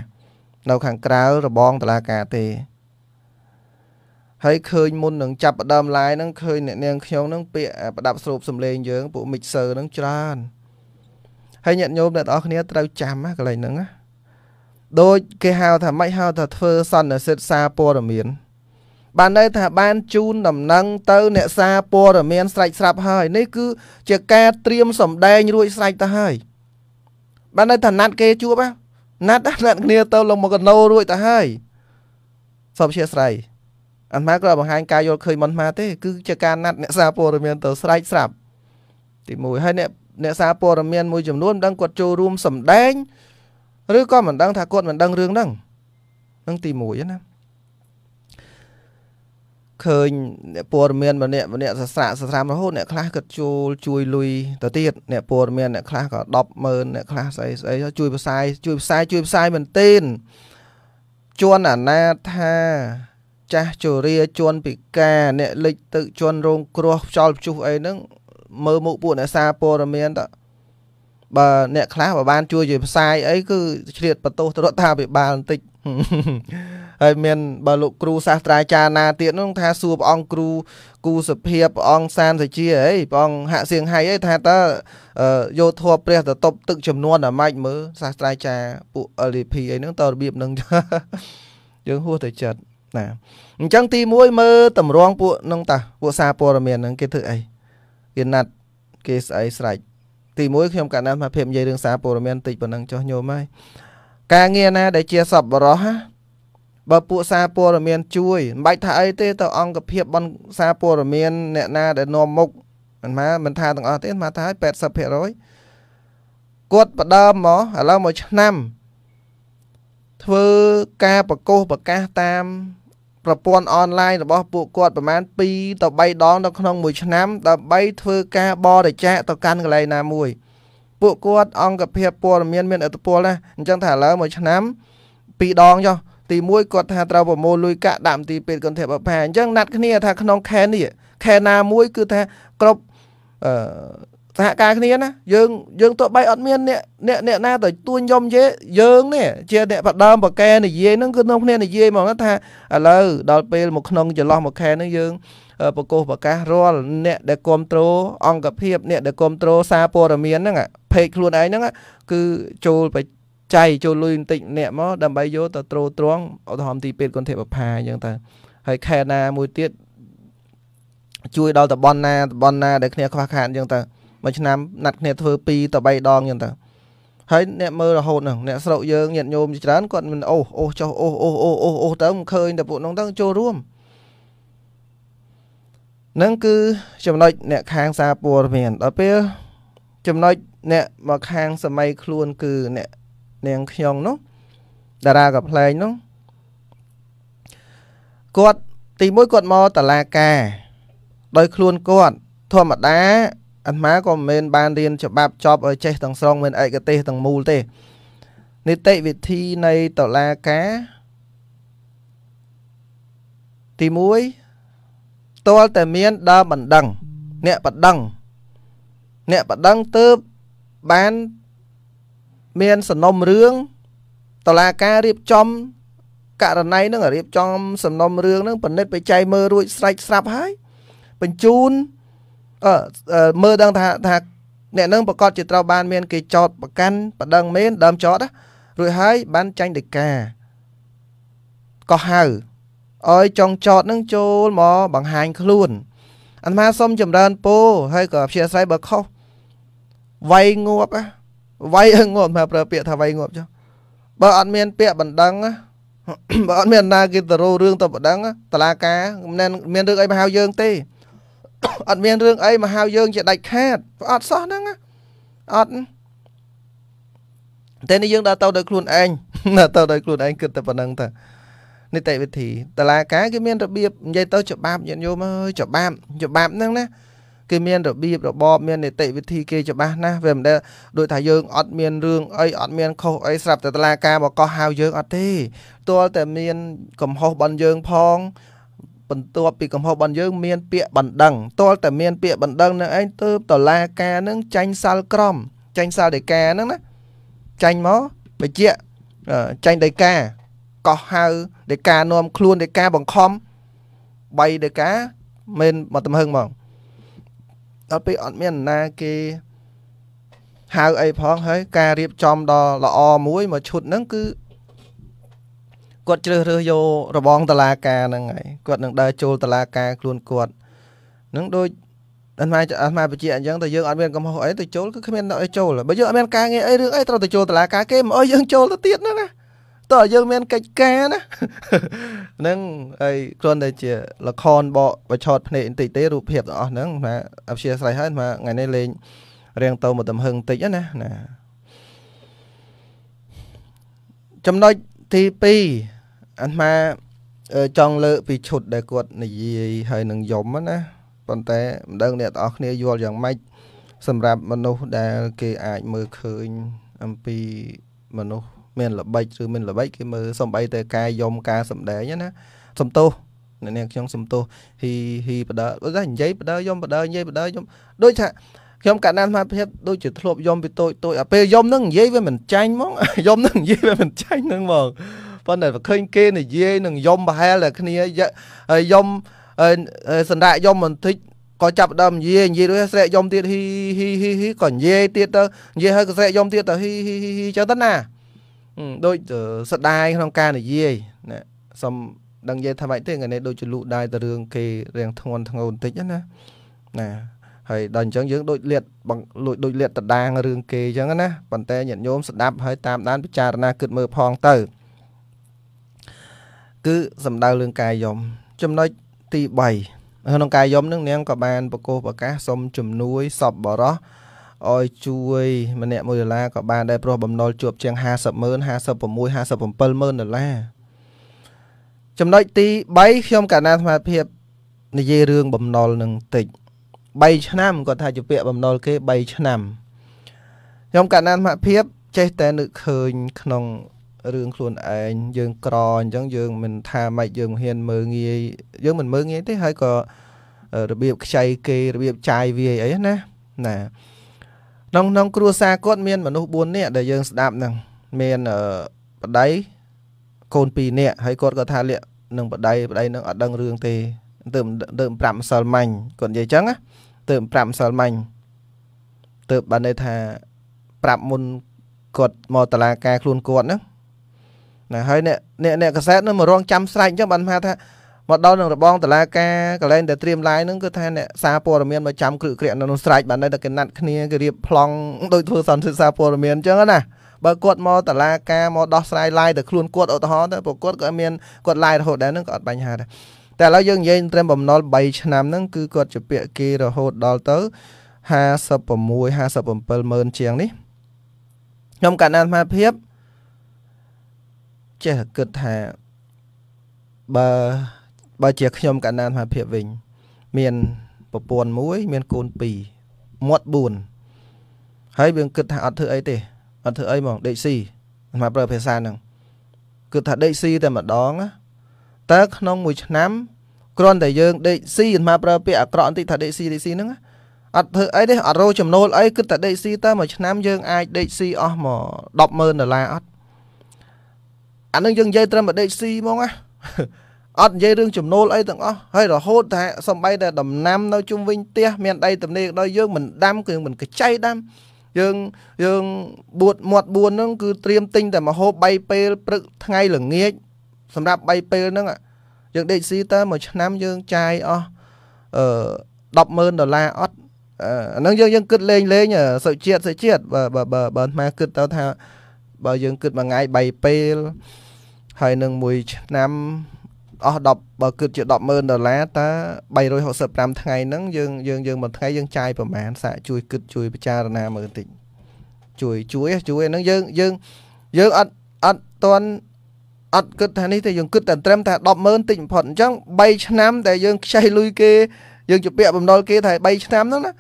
[SPEAKER 1] នៅខាងក្រៅរបងតឡាការទេហើយឃើញមុននឹងចាប់ផ្ដើម live ហ្នឹងឃើញអ្នកនាងខ្ញុំហ្នឹងពាក្យប្រដាប់ស្រូបសំឡេងយើងពួក mixer ហ្នឹងច្រើនហើយញាតិញោមអ្នកនរគ្នាត្រូវចាំណាកន្លែងហ្នឹងណាដូចគេហៅថាម៉េចហៅថាធ្វើសន្និសិទសារព័ត៌មានបានន័យថាបានជូនដំណឹងទៅអ្នកសារព័ត៌មានស្រេចស្រាប់ហើយ នេះគឺជាការត្រៀមសម្ដែងរួចស្រេចទៅហើយបានន័យថាណាត់គេជួបណាត់ណាត់គ្នាទៅលងមកកណោរួចទៅហើយសូមអធិស្ឋានអាត្មាក៏បង្ហាញការយល់ឃើញមិនមកទេគឺជាការណាត់អ្នកសារព័ត៌មានទៅស្រេចស្រាប់ទី1ហើយអ្នកអ្នកសារព័ត៌មានមួយចំនួនមិនដឹងគាត់ចូលរួមសម្ដែងឬក៏មិនដឹងថាគាត់មិនដឹងរឿងហ្នឹងនឹងទី1ណាឃើញអ្នកព័ត៌មានម្នាក់ម្នាក់សាស្ត្រាសាស្ត្រាមរហូតអ្នកខ្លះគាត់ចូលជួយលុយទៅទៀតអ្នកព័ត៌មានអ្នកខ្លះក៏100000អ្នកខ្លះស្អីស្អីជួយផ្សាយជួយផ្សាយជួយផ្សាយមែនទែនជួនអាណាថាចាស់ជរាជួនពិការ អ្នក លិចទឹកជួនរងគ្រោះខ្យល់ព្យុះអីហ្នឹងមើលមុខពួកអ្នកសារព័ត៌មានតើបើអ្នកខ្លះបើបានជួយជួយផ្សាយអីគឺឆ្លៀតបន្ទោសទៅរដ្ឋាភិបាលបន្តិចហើយមានបើលោកគ្រូសាស្ត្រាចារ្យណាទៀតនោះថាសួរព្រះអង្គគ្រូគូសភាពព្រះអង្គសានសជាអីព្រះអង្គហាក់សៀងហៃអីថាតើយោធัวព្រះទៅតប់ទឹកចំនួនអាម៉េចមើលសាស្ត្រាចារ្យពួក LP អីហ្នឹងតើរបៀបហ្នឹងយើងហួសទៅចិត្តណាអញ្ចឹងទី1មើលតម្រងពួកនឹងតាពួកសារព័ត៌មានហ្នឹងគេធ្វើអីគេណាត់គេស្អីស្រេចទី1ខ្ញុំកណ្ដាលមកភាពនិយាយរឿងសារព័ត៌មានតិចប៉ុណ្ណឹងចុះញោមហើយការងារណាដែលជាសប្បុរសណាបើពួកសារព័ត៌មានជួយមិនបាច់ថាអីទេទៅអង្គភាពបនសារព័ត៌មានអ្នកណាដែលនាំមុខមិនមកមិនថាទាំងអស់ទេមកថាឲ្យ80%គាត់បដើមមកឥឡូវមួយឆ្នាំធ្វើការប្រកោសប្រកាសតាមប្រព័ន្ធអនឡាញរបស់ពួកគាត់ប្រហែល2ទៅ3ដងនៅក្នុងមួយឆ្នាំដើម្បី ធ្វើការបរិច្ចាគទៅកាន់កន្លែងណាមួយពួកគាត់អង្គភាពព័ត៌មានមានឥទ្ធិពលណាស់អញ្ចឹងថាឥឡូវមួយឆ្នាំ2ដងចុះទី1គាត់ថាត្រូវប្រមូលលុយកាក់ដាក់មន្ទីរពេទ្យកន្ធបុប្ផាអញ្ចឹងណាត់គ្នាថាក្នុងខេនេះខេណាមួយគឺថាគ្រប់អឺសហការគ្នាណាយើងយើងទោះបីអត់មានអ្នកអ្នកអ្នកណាទៅទួញយំយេយើងនេះជាអ្នកបដើមប្រកែនិយាយហ្នឹងគឺនំគ្នានិយាយហ្មងថាឥឡូវដល់ពេលមកក្នុងចន្លោះមួយខែហ្នឹងយើងប្រកោសប្រកាសរាល់អ្នកដែលគ្រប់គ្រងអង្គភាពអ្នកដែលគ្រប់គ្រងសារព័ត៌មានហ្នឹងពេកខ្លួនឯងហ្នឹងគឺចូលចៃចូលលុយបន្តិចអ្នកមកដើម្បីយកទៅទ្រទ្រង់ឧទាហរណ៍ទីពេទ្យគុណធិបផាអញ្ចឹងទៅហើយខេត្តណាមួយទៀតជួយដល់តំបន់ណាតំបន់ណាដែលគ្នាខ្វះខាតអញ្ចឹងទៅមួយឆ្នាំណាត់គ្នាធ្វើ2ទៅ3ដងអញ្ចឹងទៅហើយអ្នកមើលរហូតហ្នឹងអ្នកស្រុកយើងញាតញោមច្រើនគាត់មិនអូសអូសចុះអូសអូសអូសអូសអូសទៅមិនឃើញតែពួកនោះទៅចូលរួមហ្នឹងគឺចំណុចអ្នកខាងសារព័ត៌មានដល់ពេលចំណុចអ្នកមកខាង សម័យខ្លួនគឺអ្នកនាងខ្ញុំនោះតារាកំ pl ែងនោះគាត់ទីមួយគាត់មកតឡាការ ដោយខ្លួនគាត់ធម្មតាអាត្មាក៏មិនមែនបានរៀនច្បាប់ចប់ឲ្យចេះទាំងស្រុងមានឯកទេសទាំងមូលទេនីតិវិធីនៃតឡាការទី1តលតែមានដើមបណ្ដឹង អ្នកបណ្ដឹង អ្នកបណ្ដឹងទើបបានមានសំណុំរឿងតឡាការរៀបចំករណីនឹងរៀបចំសំណុំរឿងនឹងពិនិត្យបច្ច័យមើលរួចស្រេចស្រាប់ហើយបញ្ជូនអឺមើលដឹងថាថាអ្នកនឹងប្រកាសជាត្រូវបានមានគេចោតប្រកាន់បដិងមែនដើមចោតរួចហើយបានចាញ់ដីកាក៏ហៅអើយចង់ចោតនឹង ចូលមកបង្ហាញខ្លួនអាត្មាសូមចម្រើនពរហើយក៏អធិស្ឋានបើខុសវៃងាប់ណាវាយងប់មកប្រើពាក្យថាវាយងប់ចុះបើអត់មានពាក្យបណ្ដឹងបើអត់មានណាគេទៅរោរឿងទៅបណ្ដឹងតឡាការមិនមានរឿងអីមកហៅយើងទេអត់មានរឿងអីមកហៅយើង ជាដាច់ខាតអត់សោះហ្នឹងអត់តែនេះយើងដើរទៅដោយខ្លួនឯងដើរទៅដោយខ្លួនឯងគិតតែប៉ុណ្្នឹងតានីតិវិធីតឡាការគេមានរបៀបនិយាយទៅច្បាប់ញាតិញោមអើយច្បាប់ច្បាប់ហ្នឹងណាគេមានរបៀបរបបមាននីតិវិធីគេច្បាស់ណាស់វាមិនដែលដូចថាយើងអត់មានរឿងអីអត់មានខុសអីស្រាប់តែតឡាកាមកកោះហៅយើងអត់ទេទាល់តែមានកំហុសបនយើងផងបន្ទាប់ពីកំហុសរបស់យើងមាន ពាក្យបណ្ដឹងទាល់តែមាន ពាក្យបណ្ដឹងនឹងឯងទើបតឡាការនឹងចាញ់សាលក្រមចាញ់សាលដីកានឹងណាចាញ់មកបជាចាញ់ដីកាកោះហៅដីកានាំខ្លួនដីកាបង្ខំ3ដីកាមិនមកទំហឹងហ្មងដល់ពេលអត់មានណាគេហៅអីផងហើយ ការរៀបចំដល់ល្អមួយមកឈុតហ្នឹងគឺគាត់ជ្រើសរើសយករបងតឡាការហ្នឹងហើយគាត់នឹងដើរចូលតឡាការខ្លួនគាត់នឹងដូចអត់មកអត់មកបញ្ជាអញ្ចឹងតែយើងអត់មានកំហុសអីទៅចូលគឺគ្មានដល់អីចូលបើយើងអត់មានការងារអីរឿងអីត្រូវទៅចូលតឡាការគេមកអើយើងចូលទៅទៀតហ្នឹងណាតើយើងមានកិច្ចការណាហ្នឹងហើយគ្រាន់តែជាលខនបកបញ្ឆោតភ្នែកបន្តិចទេរូបភាពទាំងអស់ហ្នឹងណាអព្យាស្រ័យហើយថាថ្ងៃនេះលេងរៀងទៅមកទំហឹងបន្តិចណាណាចំណុចទី2អាត្មាចង់លើកពីឈុតដែលគាត់និយាយហើយនឹងយំណាប៉ុន្តែមិនដឹងអ្នកទាំងអស់គ្នាយល់យ៉ាងម៉េចសម្រាប់មនុស្សដែលគេអាចមើលឃើញអំពីមនុស្សមានល្បិចឬមានល្បិចគេមើលសំបីតែការយំការសម្ដែងណាសំទោសអ្នកនាងខ្ញុំសំទោសហ៊ីហ៊ីបដើតែនិយាយបដើយំបដើនិយាយបដើយំដូចថាខ្ញុំកណ្ដាលសមត្ថភាពដូចជាធ្លាប់យំពីតូចតូចអាពេលយំនឹងនិយាយវាមិនចាញ់ហ្មងយំនឹងនិយាយវាមិនចាញ់ហ្នឹងហ្មងប៉ុន្តែបើឃើញគេនិយាយនឹងយំប្រហែលតែគ្នាហើយយំសន្តាក់យំបន្តិចក៏ចាប់ដើមនិយាយនិយាយរួចស្រែកយំទៀតហ៊ីហ៊ីហ៊ីក៏និយាយទៀតទៅនិយាយហើយក៏ស្រែកយំទៀតទៅហ៊ីហ៊ីហ៊ីចឹងទៅណាដូចសដាយក្នុងការនិយាយណាសុំដឹងនិយាយថាម៉េចទេថ្ងៃនេះដូចជាលូកដែរទៅរឿងគេរៀងធ្ងន់ធ្ងរបន្តិចណាណាហើយដល់អញ្ចឹងយើងដូចលាតបងលួចដូចលាតតដាងរឿងគេអញ្ចឹងណាប៉ុន្តែញាតិញោមស្ដាប់ហើយតាមដានពិចារណាគិតមើលផងទៅគឺសំដៅរឿងកាយយមចំណុចទី3ក្នុងកាយយមនឹងនាងក៏បានប្រកោសប្រកាសសុំជំនួយសពបរោះឲ្យជួយ ម្នាក់1ដុល្លារក៏បានដែរព្រោះបំណុលជាប់ជាង50ម៉ឺន56 57ម៉ឺនដុល្លារចំណុចទី3ខ្ញុំកណ្ដាលសមាភិបនិយាយរឿងបំណុលនឹងតិច3ឆ្នាំគាត់ថាជាពាក្យបំណុលគេ3ឆ្នាំខ្ញុំកណ្ដាលសមាភិបចេះតែនឹកឃើញក្នុងរឿងខ្លួនឯងយើង ក្រអញ្ចឹងយើងមិនថាម៉េចយើងមិនហ៊ានមើងងាយយើងមិនមើងងាយទេហើយក៏របៀបខ្ចីគេរបៀបចាយវាយអីណាណាក្នុងក្នុងគ្រួសារគាត់មានមនុស្ស4នាក់ដែលយើងស្ដាប់ហ្នឹងមានប្តីកូន2នាក់ហើយគាត់ក៏ថាលាកនឹងប្តី ប្តីនឹងអត់ដឹងរឿងទេទៅទៅប្រាប់ម្សិលមិញគាត់និយាយចឹងណាទៅប្រាប់ម្សិលមិញទៅបានន័យថា ប្រាប់មុនគាត់មកតឡាការខ្លួនគាត់ហ្នឹងណាហើយអ្នកអ្នកកសែតនឹងមករង ចាំស្រែកអញ្ចឹងបានថាមកដល់នឹងរបងតឡាការកលែងតែត្រៀមឡាយហ្នឹងគឺថាអ្នកសារព័ត៌មានមកចាំគ្រឹកក្រាក់នៅនោះស្រែកបាននៅតែគេណាត់គ្នាគេរៀបប្លង់ដោយធ្វើសន្និសាព័ត៌មានអញ្ចឹងណាបើគាត់មកតឡាការមកដោះស្រាយឡាយតែខ្លួនគាត់ឧទាហរណ៍ទៅពួកគាត់ក៏មានគាត់ឡាយរហូតដែរហ្នឹងក៏អត់បញ្ហាដែរតែឥឡូវយើងនិយាយត្រឹមបំណុល3ឆ្នាំហ្នឹងគឺគាត់ជាពាក់គេរហូតដល់ទៅ56 57ម៉ឺនជាងនេះខ្ញុំកណ្ដាលអាត្មាភាពចេះគិតថាបើបើជាខ្ញុំកណ្ដាលមហាភាពវិញមានប្រពន្ធមួយមានកូន2មាត់4ហើយវាគិតថាអត់ធ្វើអីទេអត់ធ្វើអីហ្មងដេកស៊ីមកប្រើភាសាហ្នឹងគឺថាដេកស៊ីតែម្ដងតើក្នុងមួយឆ្នាំគ្រាន់តែយើងដេកស៊ីមកប្រើពាក្យអាក្រក់បន្តិចថាដេកស៊ីដេកស៊ីហ្នឹងអត់ធ្វើអីទេអត់រោចំណូលអីគិតតែដេកស៊ីតើមួយឆ្នាំយើងអាចដេកស៊ីអស់មក100,000ដុល្លារអត់អានឹងយើងនិយាយត្រឹមតែដេកស៊ីហ្មងណាអត់និយាយរឿងចំណូលអីទាំងអស់ហើយរហូតថាសំបីតែដំណាំនៅជុំវិញផ្ទះមានដីទំនេរដោយយើងមិនដាំគឺមិនកចៃដាំយើងយើងបួតមាត់បួនហ្នឹង គឺត្រៀមទិញតែមហូប3ពេលព្រឹកថ្ងៃល្ងាចសម្រាប់3ពេលហ្នឹងយើងដេកស៊ីតើមួយឆ្នាំយើងចាយអស់អឺ100000ដុល្លារអត់អាហ្នឹងយើងយើងគិតលេងលេងសុជាតិសុជាតិបើបើបើអាគិតទៅថាបើយើងគិតមួយថ្ងៃ3ពេលហើយនឹងមួយឆ្នាំអស់10បើគិតជា100000ដុល្លារតើ365ថ្ងៃហ្នឹងយើងយើងយើងមួយថ្ងៃយើងចាយប្រហែលសាកជួយគិតជួយពិចារណាមើលបន្តិចជួយជួយជួយហ្នឹងយើងយើងយើងអត់អត់តន់អត់គិតថានេះទេយើងគិតតែត្រឹមតែ100000តិចបំផុតអញ្ចឹង3ឆ្នាំដែលយើងខ្ចីលុយគេយើងជពាក់បំណុលគេថា3ឆ្នាំហ្នឹងណា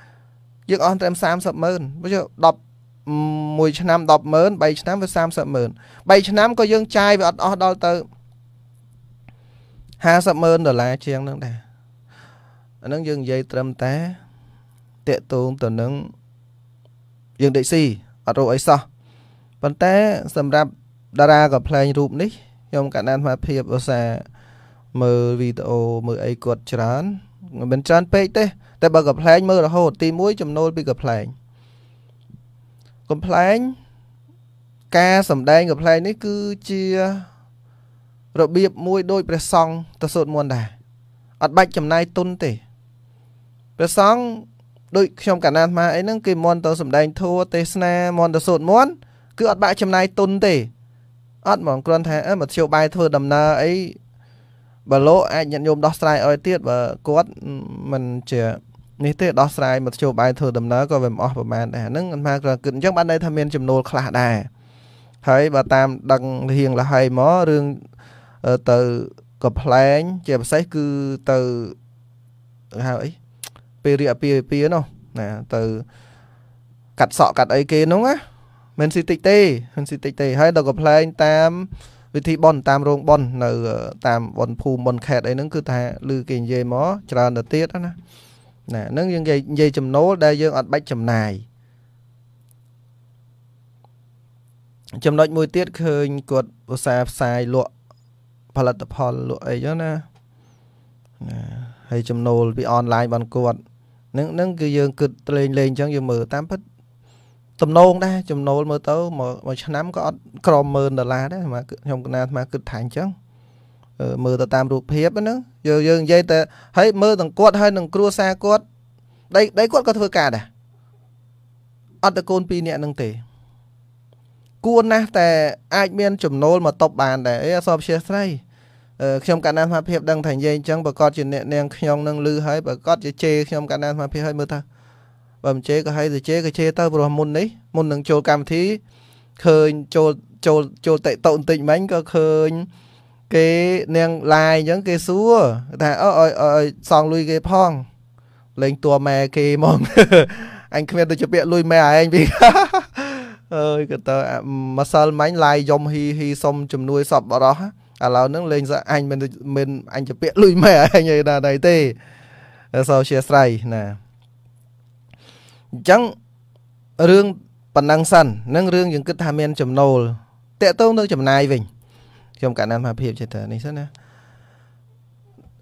[SPEAKER 1] យើងអស់ត្រឹម300,000បើយើង10 1ឆ្នាំ100,000 3ឆ្នាំវា300,000 3ឆ្នាំក៏យើងចាយវាអត់អស់ដល់ទៅ50ម៉ឺនដុល្លារជាងនឹងដែរអានឹងយើងនិយាយត្រឹមតែតេតងទៅនឹងយើងដេកស៊ីអត់រកអីសោះប៉ុន្តែ សម្រាប់តារាកំ pl ែងរូបនេះខ្ញុំកណ្ដាលអាភិបឧស្សាហ៍មើលវីដេអូមើលអីគាត់ច្រើនមិនច្រើនពេកទេ តែបើកំ pl ែង មើលរហូតទី1ចំណូលពីកំ pl ែងកំ pl ែង ការសម្ដែងកំ pl ែងនេះគឺជារបៀបមួយដោយព្រះសង្ឃទៅសូត្រមន្តដែរអត់បាច់ចំណាយទុនទេព្រះសង្ឃដូចខ្ញុំកណ្ដាលអាត្មាអីហ្នឹងគេមន្តទៅសំដែងធัวទេសនាមន្តទៅសូត្រមន្តគឺអត់បាក់ចំណាយទុនទេអត់ហ្មងគ្រាន់តែអឺមធ្យោបាយធ្វើដំណើរអីបើលោកអាចញាតិញោមដោះស្រាយឲ្យទៀតបើគាត់មិនជានេះទេដោះស្រាយមធ្យោបាយធ្វើដំណើរក៏វាមិនអស់ប្រហែលដែរហ្នឹងអាត្មាគ្រាន់គិតអញ្ចឹងបានន័យថាមានចំនួនខ្លះដែរហើយបើតាមដឹងលៀងលហើយមករឿងទៅកំប្លែងជាពិសេសគឺទៅហៅអីពេលរៀបអាពាហ៍ពិពាហ៍នោះណាទៅកាត់សក់កាត់អីគេនោះណាមិនស៊ីតិចទេមិនស៊ីតិចទេហើយដល់កំប្លែង តាម វិធីបន់តាមរោងបន់នៅ តាមបន់ភូមិបន់ខេតអីហ្នឹងគឺថាឮគេនិយាយមក ច្រើនទៅទៀតណាណាហ្នឹងយើងនិយាយនិយាយចំណូលដែលយើងអត់បាច់ចំណាយចំណុចមួយទៀតឃើញ គាត់ឧស្សាហ៍ផ្សាយលក់ផលិតផលលក់អីចឹងណាណាហើយចំណូលពីអនឡាញបានគាត់នឹងនឹងគឺយើងគិតលេងលេងចឹងយើងមើលតាមពិតតំណងដែរចំណូលមើលទៅមួយឆ្នាំក៏អត់ក្រម10000ដុល្លារដែរខ្ញុំកណាអាត្មាគិតថាអញ្ចឹងមើលទៅតាមរូបភាពហ្នឹងយើងយើងនិយាយតែហើយមើលទាំងគាត់ហើយនឹងគ្រួសារគាត់ដីដីគាត់ក៏ធ្វើការដែរអត់តែកូន2នាក់ហ្នឹងទេគួរណាស់តែអាចមានចំណូលមកតបបានដែរអីអសបជាស្រីខ្ញុំកណ្ដាលសមាភិបដឹងថានិយាយអញ្ចឹងប្រកាសជាអ្នកនាងខ្ញុំនឹងលឺហើយប្រកាសជាជេរខ្ញុំកណ្ដាលសមាភិបឲ្យមើលថាបើមិនជេរក៏ឲ្យទៅជេរក៏ជេរទៅព្រោះមុននេះមុននឹងចូលកម្មវិធីឃើញចូលចូលចូលតេតោបន្តិចមិញក៏ឃើញគេនាងឡាយអញ្ចឹងគេសួរថាអើឲ្យឲ្យសងលុយគេផងលេងតួម៉ែគេហ្មងអញគ្មានទៅជាពាក្យលុយម៉ែឯងពីអើយក៏ទៅម្សិលមិញឡាយយំហ៊ីហ៊ីសុំជំនួយសពបរោះឥឡូវហ្នឹងលេងសអញមិនមិនអញជាពាក្យលុយម៉ែអញឯណាណៃទេសោជាស្រ័យណាអញ្ចឹងរឿងប៉ុណ្ណឹងសិននឹងរឿងយើងគិតថាមានចំណូលតកតងនឹងចំណាយវិញខ្ញុំកណ្ដាលមកភាពចិត្តនេះសិនណា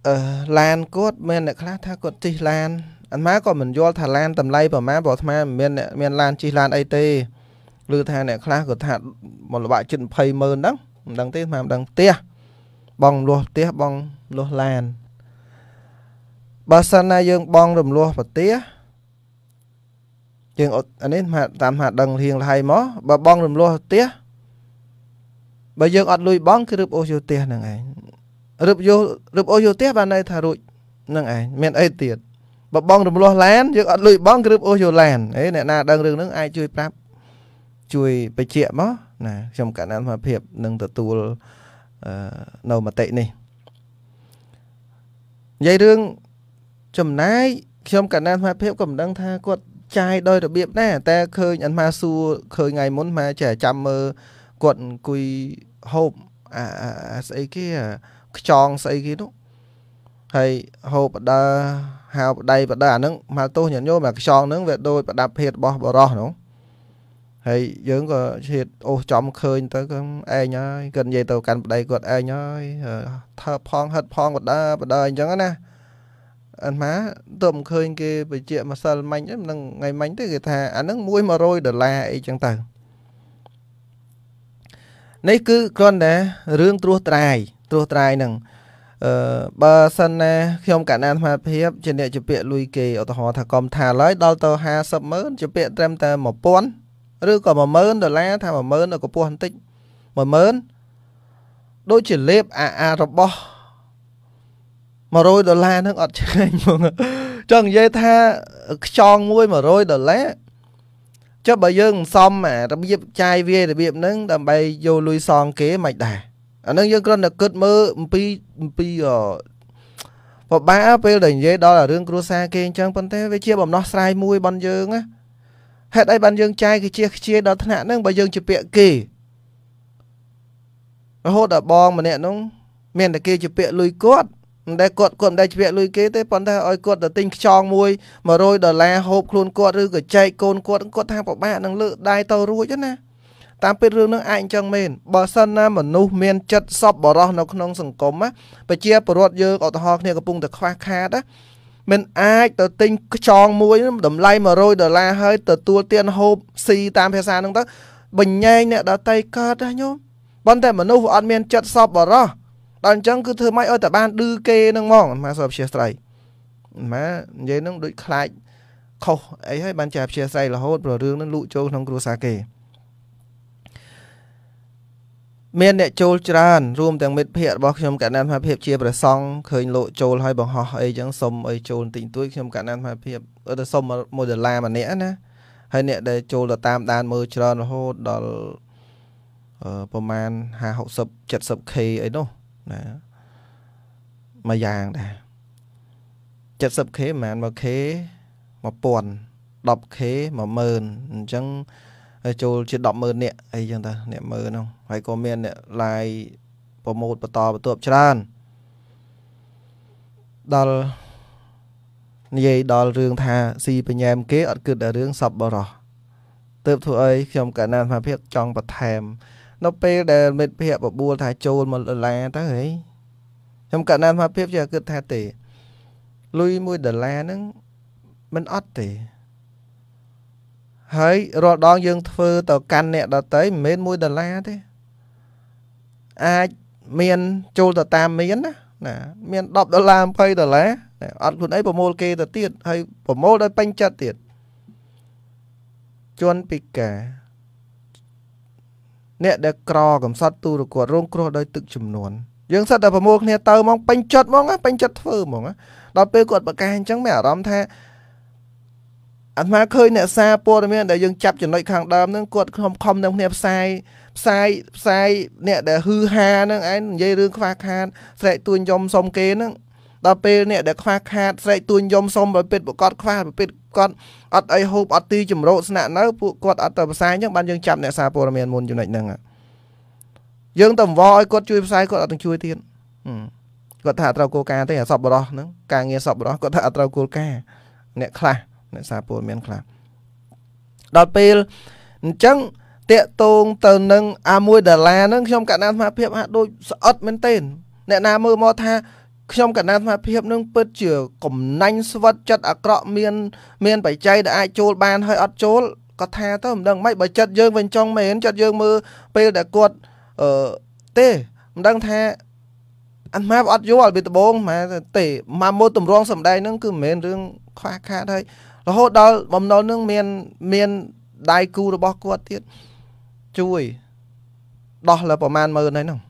[SPEAKER 1] អឺឡានគាត់មានអ្នកខ្លះថាគាត់ជិះឡានអាត្មាក៏មិនយល់ថាឡាន តម្លៃ ប្រមាណព្រោះអាត្មាមិនមានមានឡានជិះឡានអីទេឮថាអ្នកខ្លះក៏ថាមកល្បាក់ចិត្ត20ម៉ឺនហ្នឹងមិនដឹងទេមិនដឹងផ្ទះបងលោះផ្ទះបងលោះឡានបើសិនណាយើងបងរំលោះប្រទេសយើងអានេះតាមថាដឹងរៀងលហៃមកបើបងរំលោះផ្ទះបើយើងអត់លុយបងគឺរឹបអូសយោផ្ទះហ្នឹងឯងរឹបយោរឹបអូសយោផ្ទះបានន័យថារួចហ្នឹងឯងមានអីទៀតបើបងរំលោះឡានយើងអត់លុយបងគឺរឹបអូសយោឡានអេអ្នកណាដឹងរឿងហ្នឹងអាចជួយប្រាប់ជួយបញ្ជាក់មកណាខ្ញុំកណ្ដាលសមាភិបនឹងទទួលនៅមតិនេះនិយាយរឿងចំណាយខ្ញុំកណ្ដាលសមាភិបក៏មិនដឹង ថាគាត់ចាយដោយរបៀបណាតែឃើញអានម៉ាសួរឃើញថ្ងៃមុនម៉ាចេះចាំមើលគាត់អង្គុយហូបអាស្អីគេខ្ចងស្អីគេនោះហើយហូបបដើហៅបដៃបដើអាហ្នឹងមកទោសញាតិញោមអាខ្យងហ្នឹងវាដូចប្រដាប់ភេទរបស់បរោះនោះហើយយើងក៏ឈៀតអូសចំឃើញ ទៅគាត់ឯងហើយគាត់និយាយទៅកាន់ប្តីគាត់ឯងហើយធ្វើផងហិតផងបដាបដាអញ្ចឹងណាអត់ម៉ាទៅមិនឃើញគេបញ្ជាក់ម្សិលមិញហ្នឹងថ្ងៃមិញទេគេថាអាហ្នឹង1 100ដុល្លារអីចឹងទៅនេះគឺគ្រាន់តែរឿងត្រួសត្រាយត្រួសត្រាយហ្នឹងអឺបើសិនណាខ្ញុំកណ្ដាលអាត្មាភាពជាអ្នកជាពាក្យលុយគេឧទាហរណ៍ថាកុំថាឡើយដល់ទៅ50ម៉ឺនជាពាក្យត្រឹមតែ1000ឬក៏10000ដុល្លារថា10000ដល់កពស់បន្តិច10000ដូចជាលេបអាអារបស់100ដុល្លារហ្នឹងអត់ឆ្ងាញ់ហ្មងចង់និយាយថាខ្ចងមួយ100ដុល្លារចុះបើយើងមិនសមអារបៀបចាយវារបៀបហ្នឹងដើម្បីយកលុយសងគេមិនដែរអាហ្នឹងយើងគ្រាន់តែគិតមើលអំពីអំពីបបាពេលដែលនិយាយដល់រឿងគ្រួសារគេអញ្ចឹងប៉ុន្តែវាជាបំណោះស្រាយមួយរបស់យើងណាហេតុអីបានយើងចាយគេជាខ្ជាយដល់ថ្នាក់ហ្នឹងបើយើងជាពាក្យគេរហូតដល់បងម្នាក់ហ្នឹងមានតែគេជាពាក្យលុយគាត់មិនដែលគាត់គាត់មិនដែលជាពាក្យលុយគេទេប៉ុន្តែឲ្យគាត់ទៅទិញខ្យងមួយ100ដុល្លារហូបខ្លួនគាត់ឬក៏ចែកកូនគាត់គាត់ថាពិបាកនឹងលើកដៃទៅរួចណាតាមពិតរឿងនឹងអាចអញ្ចឹងមែនបើសិនណាមនុស្សមានចិត្តសប្បុរសនៅក្នុងសង្គមណាប្រជាពលរដ្ឋយើងឧទាហរណ៍គ្នាកំពុងតែខ្វះខាតណាមិនអាចទៅទិញខ្ចងមួយតម្លៃ100ដុល្លារហើយទទួលទានហូបស៊ីតាមភាសាហ្នឹងទៅបញ្ញែងអ្នកដតីកើតណាញោមប៉ុន្តែមនុស្សអត់មានចិត្តសប្បុរសដល់អញ្ចឹងគឺធ្វើម៉េចឲ្យតែបានឌឺគេហ្នឹងហ្មងមកសព្វជាស្រីម៉ានិយាយហ្នឹងដូចខ្លាចខុសអីហើយបានចាព្យាស្រ័យរហូតព្រោះរឿងហ្នឹងលូកចូលក្នុងគ្រួសារគេមានអ្នកចូលច្រើនរួមទាំងមិត្តភ័ក្តិរបស់ខ្ញុំកណ្ដាលមហាភាពជាប្រសង់ឃើញលោកចូលហើយបង្ហោះអីចឹងសុំអីចូលតិចតួចខ្ញុំកណ្ដាលមហាភាពទៅសុំ1ដុល្លារម្នាក់ណាហើយអ្នកដែលចូលទៅតាមដានមើលច្រើនរហូតដល់អឺប្រហែល50 60 70k អីនោះណាមួយយ៉ាងដែរ 70k ប្រហែល 1k 1000 10k 10000អញ្ចឹងចូលជា100000នាក់អីចឹងតាអ្នកមើលហ្នឹងហើយក៏មានអ្នក live ប្រម៉ូតបន្តបន្ទាប់ច្រើនដល់និយាយដល់រឿងថាស៊ីបញ្ញាមគេអត់គិតដល់រឿងសពបរោះទៅធ្វើអីខ្ញុំកណានសមភាពចង់បន្ថែមនៅពេលដែលមិត្តភ័ក្ដិបបួល ថាចូល1ដុល្លារទៅហីខ្ញុំកណានសមភាពជាគិតថាទេលុយ1ដុល្លារហ្នឹងមិនអត់ទេហើយរាល់ដងយើងធ្វើទៅកាន់អ្នកដតីមិនមែន1ដុល្លារទេអាចមានចូលទៅតាមមានណាណាមាន10ដុល្លារ20ដុល្លារអត់ខ្លួនអីប្រមូលគេទៅទៀតហើយប្រមូលដោយពេញចិត្តទៀតជនពិការអ្នកដែលក្រកំសត់ទូរគត់រងគ្រោះដោយទឹកចំនួនយើងសិតតែប្រមូលគ្នាទៅហ្មងពេញចិត្តហ្មងពេញចិត្តធ្វើហ្មងដល់ពេលគាត់ប្រកាសអញ្ចឹងមានអារម្មណ៍ថាអាត្មាឃើញអ្នកសារព័ត៌មានដែលយើងចាប់ចំណុចខាងដើមហ្នឹងគាត់ខំខំនៅគ្នាផ្សាយផ្សាយផ្សាយអ្នកដែលហឺហាហ្នឹងឯងនិយាយរឿងខ្វះខាតស្រែកទួញយំសុំគេហ្នឹងដល់ពេលអ្នកដែលខ្វះខាតស្រែកទួញយំសុំបើពិតប្រកបខ្វះបើពិតគាត់អត់អីហូបអត់ទីចម្រោកស្នាក់នៅពួកគាត់អត់ទៅផ្សាយអញ្ចឹងបានយើងចាប់អ្នកសារព័ត៌មានមុនចំណុចហ្នឹងយើងទៅអង្វរឲ្យគាត់ជួយផ្សាយគាត់អត់ទាំងជួយទៀតគាត់ថាអត់ត្រូវគោលការណ៍ទេអាសពបរោះហ្នឹងការងារសពបរោះគាត់ថាអត់ត្រូវគោលការណ៍អ្នកខ្លះអ្នកសារព័ត៌មានខ្លះដល់ពេលអញ្ចឹងតាកតងទៅនឹងអា1ដុល្លារហ្នឹងខ្ញុំកណ្ដាលស្មារភាពហាក់ដូចស្អត់មែនទែនអ្នកណាមើលមកថាខ្ញុំកណ្ដាលស្មារភាពនឹងពិតជាកំណាញ់ស្វិតចិត្តអាក្រក់មានមាន បច្ច័យដែលអាចចូលបានហើយអត់ចូលក៏ថាទៅមិនដឹងម៉េចបើចិត្តយើងវិញចង់មែនចិត្តយើងមើលពេលដែលគាត់អឺទេមិនដឹងថាអាម៉ាអត់យល់ពីដបងម៉ែទេម៉ាមើលតម្រងសម្ដែងហ្នឹងគឺមិនមែនរឿងខ្វះខាតហើយរហូតដល់បំណុលនឹងមានមានដៃគូរបស់គាត់ទៀតជួយដោះលើប្រមាណ10000ហើយហ្នឹង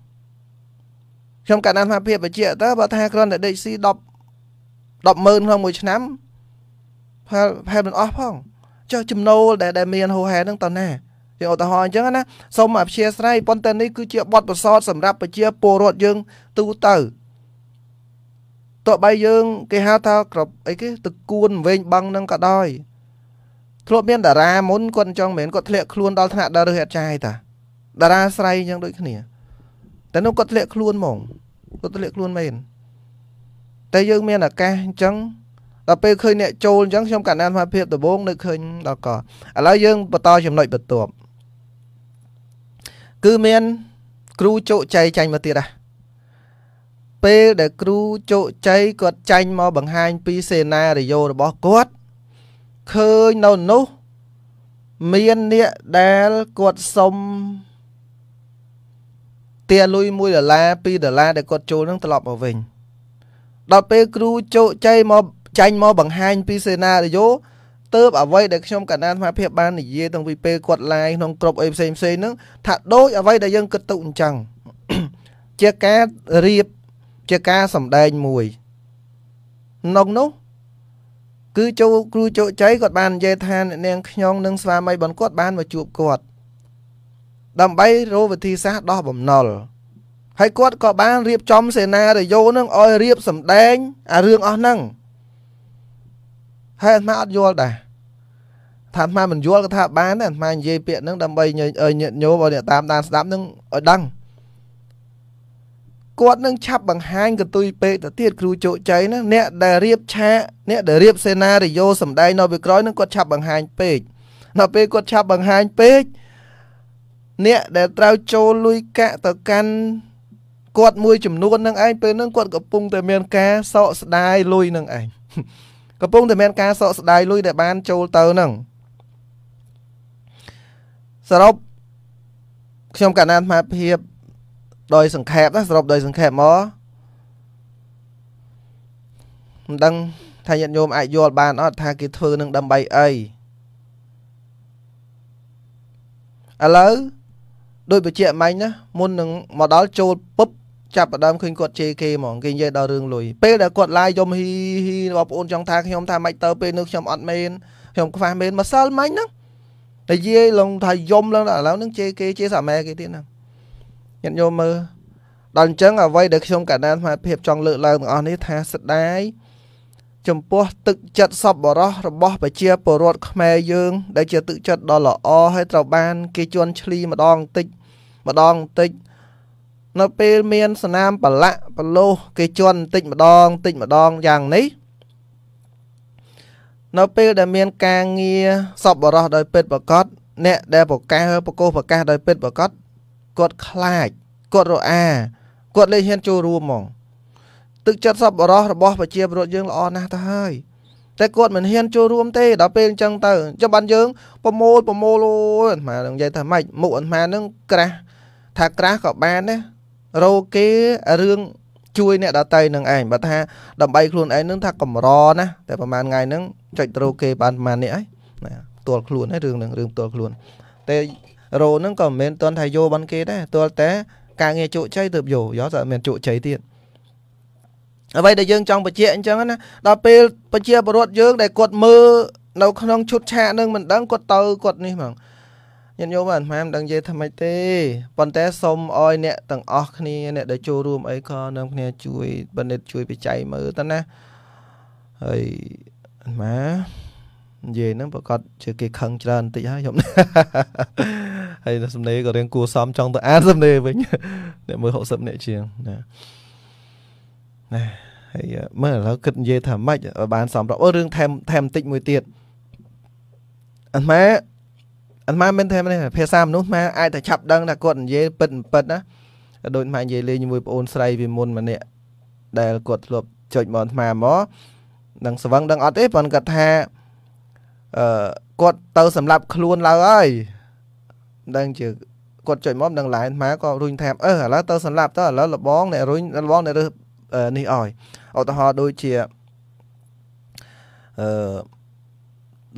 [SPEAKER 1] ខ្ញុំកាលណាស្មារតីបញ្ជាក់ទៅបើថាគ្រាន់តែដេកស៊ី10 100,000ក្នុងមួយឆ្នាំផែផែមិនអស់ផងចុះចំណូលដែលដែលមានហូរហែហ្នឹងតើណាយើងឧទាហរណ៍អញ្ចឹងណាសូមអព្យាស្រ័យប៉ុន្តែនេះគឺជាបទពិសោធន៍សម្រាប់ប្រជាពលរដ្ឋយើងទូទៅទោះបីយើង គេហៅថាក្របអីគេទឹកគួនវែងបឹងនឹងក៏ដោយធ្លាប់មានតារាមុនគាត់ចង់មែនគាត់ធ្លាក់ខ្លួនដល់ថ្នាក់ដល់រើសអត់ចាយតាតារាស្រីយ៉ាងដូចគ្នាតែនោះគាត់ធ្លាក់ខ្លួនហ្មងគាត់ធ្លាក់ខ្លួនមែនតែយើងមានឱកាសអញ្ចឹងដល់ពេលឃើញអ្នកចូលអញ្ចឹងខ្ញុំកណ្ដាលភាពដំបងនៅឃើញដល់កឥឡូវយើងបន្តចំណុចបន្ទាប់គឺមាន គ្រូជោគជ័យចាញ់មកទៀតដែរពេលដែលគ្រូជោគជ័យគាត់ចាញ់មកបង្ហាញពីសេណារីយ៉ូរបស់គាត់ឃើញនៅនោះមានអ្នកដែលគាត់សុំទាលុយ1ដុល្លារ2ដុល្លារដែលគាត់ចូលនឹងត្រឡប់មកវិញដល់ពេលគ្រូជោគជ័យមកចាញ់មកបង្ហាញ ពីសេណារីយ៉ូទៅអ្វីដែលខ្ញុំកណ្ដាលសមាភិបបាននិយាយតាំងពីពេលគាត់ឡាយក្នុងក្រុមអីផ្សេងផ្សេងហ្នឹងថាដូចអ្វីដែលយើងគិតទុកអញ្ចឹងជាការរៀបជាការសម្ដែងមួយក្នុងនោះគឺចូលគ្រូជោច័យគាត់បាននិយាយថាអ្នកនាងខ្ញុំនិងស្វាមីបនគាត់បានមកជួបគាត់ដើម្បីរកវិធីសាស្ត្រដោះបំណុលហើយគាត់ក៏បានរៀបចំសេណារីយ៉ូនឹងឲ្យរៀបសម្ដែងអារឿងអស់ហ្នឹងហើយអាត្មាអត់យល់ដែរថាអាត្មាមិនយល់គាត់ថាបានទេអាត្មានិយាយពាក្យហ្នឹងដើម្បីឲ្យញាតញោមឲ្យអ្នកតាមដានស្ដាប់នឹងឲ្យដឹងគាត់នឹងឆាប់បង្ហាញកន្ទុយពេកទៅទៀតគ្រូជោគជ័យណាអ្នកដែលរៀបឆាកអ្នកដែលរៀបសេណារីយ៉ូសម្ដែងនៅពីក្រោយនឹងគាត់ឆាប់បង្ហាញពេកដល់ពេលគាត់ឆាប់បង្ហាញពេកអ្នកដែលត្រូវចូលលុយកាក់ទៅកាន់គាត់មួយចំនួននឹងឯងពេលនឹងគាត់កំពុងតែមានការសោកស្ដាយលុយនឹងឯងកំពុងតែមាន ការសោកស្ដាយលុយដែលបានចូលទៅនឹងសរុបខ្ញុំកណ្ដាលអាត្មាភាពដោយសង្ខេបណាសរុបដោយសង្ខេបមកមិនដឹងថាញាតិញោមអាចយល់បានអត់ថាគេធ្វើនឹងដើម្បីអីឥឡូវដោយបជាមាញ់ណាមុននឹងមកដល់ចូលពឹបចាប់ផ្ដើមឃើញគាត់ជេរគេហ្មងគេនិយាយដល់រឿងលុយពេលដែលគាត់ឡាយយំហ៊ីហ៊ីបងប្អូនចង់ថាខ្ញុំថាម៉េចទៅពេលនោះខ្ញុំអត់មែនខ្ញុំខ្វះមែនម្សិលមិញហ្នឹងតែយាយឡងថាយំឡើងដល់ឥឡូវហ្នឹងជេរគេជេរសាមែគេទៀតហ្នឹងញាតិញោមមើលដល់អញ្ចឹងអ្វីដែលខ្ញុំកណ្ដាលស្មារភាពចង់លើកឡើងទាំងអស់នេះថាស្ដាយចំពោះទឹកចិត្តសប្បុរសរបស់ប្រជាពលរដ្ឋខ្មែរយើងដែលជាទឹកចិត្តដ៏ល្អហើយត្រូវបាន គេជន់ឈ្លីម្ដងបន្តិចម្ដងបន្តិចនៅពេលមានសណាមបលៈបលោះគេជន់បន្តិចម្ដងបន្តិចម្ដងយ៉ាងនេះនៅពេលដែលមានការងារសប្បុរស ដោយពិតប្រកបអ្នកដែលប្រកាសប្រកោសប្រកាសដោយពិតប្រកបគាត់ខ្លាចគាត់រអាគាត់លែងហ៊ានចូលរួមហ្មង ទឹកចិត្តសប្បុរសរបស់ប្រជាពលរដ្ឋយើងល្អណាស់ទៅហើយ តែគាត់មិនហ៊ានចូលរួមទេដល់ពេលអញ្ចឹងទៅចាំបានយើងប្រមូលប្រមូលអូយអាត្មានឹងនិយាយថាម៉េចមុខអាត្មានឹងក្រាស់ថាក្រាស់ក៏បានដែររោគេរឿងជួយអ្នកដតីនឹងឯងបើថាដើម្បីខ្លួនឯងនឹងថាកម្រណាតែប្រហែលថ្ងៃហ្នឹងចុចរោគេបានប្រហែលនេះហើយណាផ្ទាល់ខ្លួនហើយរឿងនឹងរឿងផ្ទាល់ខ្លួនតែរោនឹងក៏មិនមែនទាន់ថាយកបានគេដែរទាល់តែ ការងារជោគជ័យទើបយកយកតែមានជោគជ័យទៀតអ្វីដែលយើងចង់បញ្ជាក់អញ្ចឹងណា ដល់ពេលប្រជាពលរដ្ឋយើងដែលគាត់មើលនៅក្នុងឈុតឆាកនឹងមិនដឹងគាត់ទៅគាត់នេះហ្មងញាតិញោមអាត្មាមិនដឹងនិយាយថាម៉េចទេប៉ុន្តែសូមអោយអ្នកទាំងអស់គ្នាអ្នកដែលចូលរួមអីក៏នាំគ្នា ជួយបណិតជួយបច្ច័យមើលទៅណាហើយអាត្មានិយាយហ្នឹងប្រកាសជាគេខឹងច្រើនបន្តិចហើយខ្ញុំហើយសំណេរក៏រៀងគួសមចង់ទៅអានសំណេរវិញអ្នកមើល60អ្នកជាងណាណាហើយមើលឥឡូវគិតនិយាយថាម៉េចបានសំរាប់អូរឿងថែមថែមបន្តិចមួយទៀតអាម៉ាអាម៉ាមិនថែមនេះភាសាមនុស្សម៉ាអាចតែឆាប់ដឹងថាគាត់និយាយពិតពិតណាដូចម៉ានិយាយលេងជាមួយប្អូនស្រីពីមុនម្នាក់ដែលគាត់ធ្លាប់ចុចមកអាម៉ាមកនឹងស្វឹងដឹងអត់ទេប៉ុន្តែគាត់ថាអឺគាត់ទៅសម្លាប់ខ្លួនឡើយហើយដឹងជាគាត់ចុចមកនឹងឡែនម៉ាក៏រុញថាអឺឥឡូវទៅសម្លាប់ទៅឥឡូវលបងអ្នករុញលបងអ្នករើសនេះអោយឧទាហរណ៍ដូចជាអឺ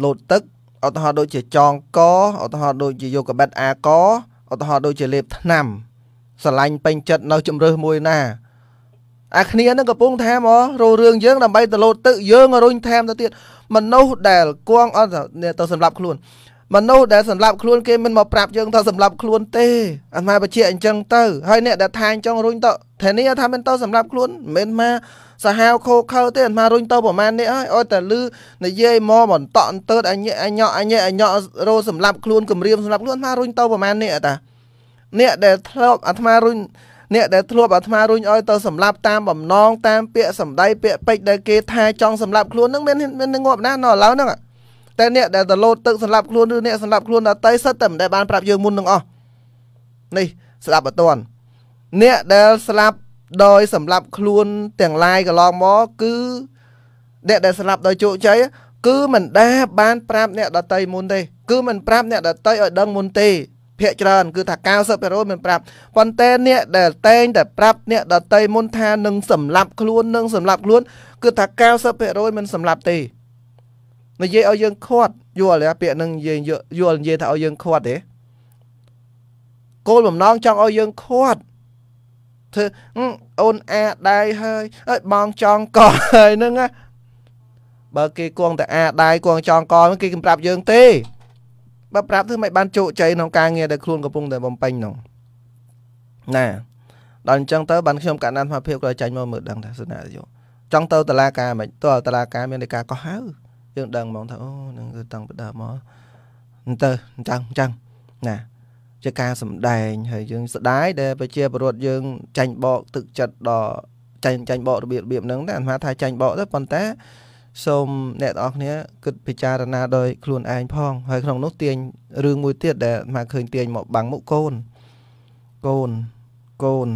[SPEAKER 1] លោតទឹកឧទាហរណ៍ដូចជាចងកឧទាហរណ៍ដូចជាយកកបិតអាកឧទាហរណ៍ដូចជាលេបថ្នាំស្រឡាញ់ពេញចិត្តនៅជំរឿសមួយណាអាគ្នានឹងកំពុងថាមករោរឿងយើងដើម្បីទៅលោតទឹកយើងរុញថែមទៅទៀតមនុស្សដែលគួងអត់ទៅសម្រាប់ខ្លួនមនុស្សដែលសម្លាប់ខ្លួនគេមិនមកប្រាប់យើងថាសម្លាប់ខ្លួនទេអាត្មាបជាអញ្ចឹងទៅហើយអ្នកដែលថាអញ្ចឹងរុញទៅធានាថាមិនទៅសម្លាប់ខ្លួនមិនមកសាហាវខោខើទេអាត្មារុញទៅប្រហែលនេះហើយអត់តែលឺនិយាយមកបន្តអន្តើតអញ្ញអញ្ញអញ្ញអញ្ញរោសម្លាប់ខ្លួនគម្រាមសម្លាប់ខ្លួនអាត្មារុញទៅប្រហែលនេះតាអ្នកដែលធ្លាប់អាត្មារុញអ្នកដែលធ្លាប់អាត្មារុញឲ្យទៅសម្លាប់តាមបំណងតាមពាក្យសម្ដីពាក្យពេចដែលគេថាចង់សម្លាប់ខ្លួននឹងមានមានងាប់ណាស់នៅឡើយហ្នឹងតែអ្នកដែលទៅលោតទឹកសម្លាប់ខ្លួនឬអ្នកសម្លាប់ខ្លួនដល់ទៅសិតតែមិនដែលបានប្រាប់យើងមុននឹងអស់នេះស្ដាប់អត់តន់អ្នកដែលស្លាប់ដោយសម្លាប់ខ្លួនទាំងឡាយកន្លងមកគឺអ្នកដែលស្លាប់ដោយជោគជ័យគឺមិនដែល បានប្រាប់អ្នកដតីមុនទេគឺមិនប្រាប់អ្នកដតីឲ្យដឹងមុនទេភាកច្រើនគឺថា90%មិនប្រាប់ប៉ុន្តែអ្នកដែលតែងតែប្រាប់អ្នកដតីមុនថានឹងសម្លាប់ខ្លួននឹងសម្លាប់ខ្លួនគឺថា90%មិនសម្លាប់ទេនិយាយឲ្យយើងខាត់យល់ទេពាក្យនឹងនិយាយយល់និយាយថាឲ្យយើងខាត់ទេគោលបំណងចង់ឲ្យយើងខាត់ធ្វើអូនអាដៃហើយអើយបងចង់កហើយហ្នឹងណាបើគេគង់តែអាដៃគង់ចង់កគេមិនប្រាប់យើងទេបើប្រាប់ធ្វើមិនបានជោគជ័យក្នុងការងារដែលខ្លួនកំពុងតែបំពេញនោះណាដល់អញ្ចឹងទៅបានខ្ញុំកណ្ដាលសមាភិបក៏ចាញ់មកមើលដឹងថាសេនាយោចង់ទៅតឡាការមិនតើតឡាការមាននៃការកោះហៅយើងដឹងហ្មងថាអូនឹងគឺតាំងពីដើមមកទៅអញ្ចឹងអញ្ចឹងណាជាការសម្ដែងហើយយើង ស្ដាយដែលប្រជាពលរដ្ឋយើងចាញ់បោកទឹកចិត្តដល់ចាញ់ចាញ់បោករបៀបរបៀបហ្នឹងតែអាត្មាថាចាញ់បោកទៅប៉ុន្តែ សូមអ្នកទាំងអស់គ្នាគិតពិចារណាដោយខ្លួនឯងផងហើយក្នុងនោះទាញរឿងមួយទៀតដែលអាត្មាឃើញទាញមកបាំងមុខកូនកូនកូន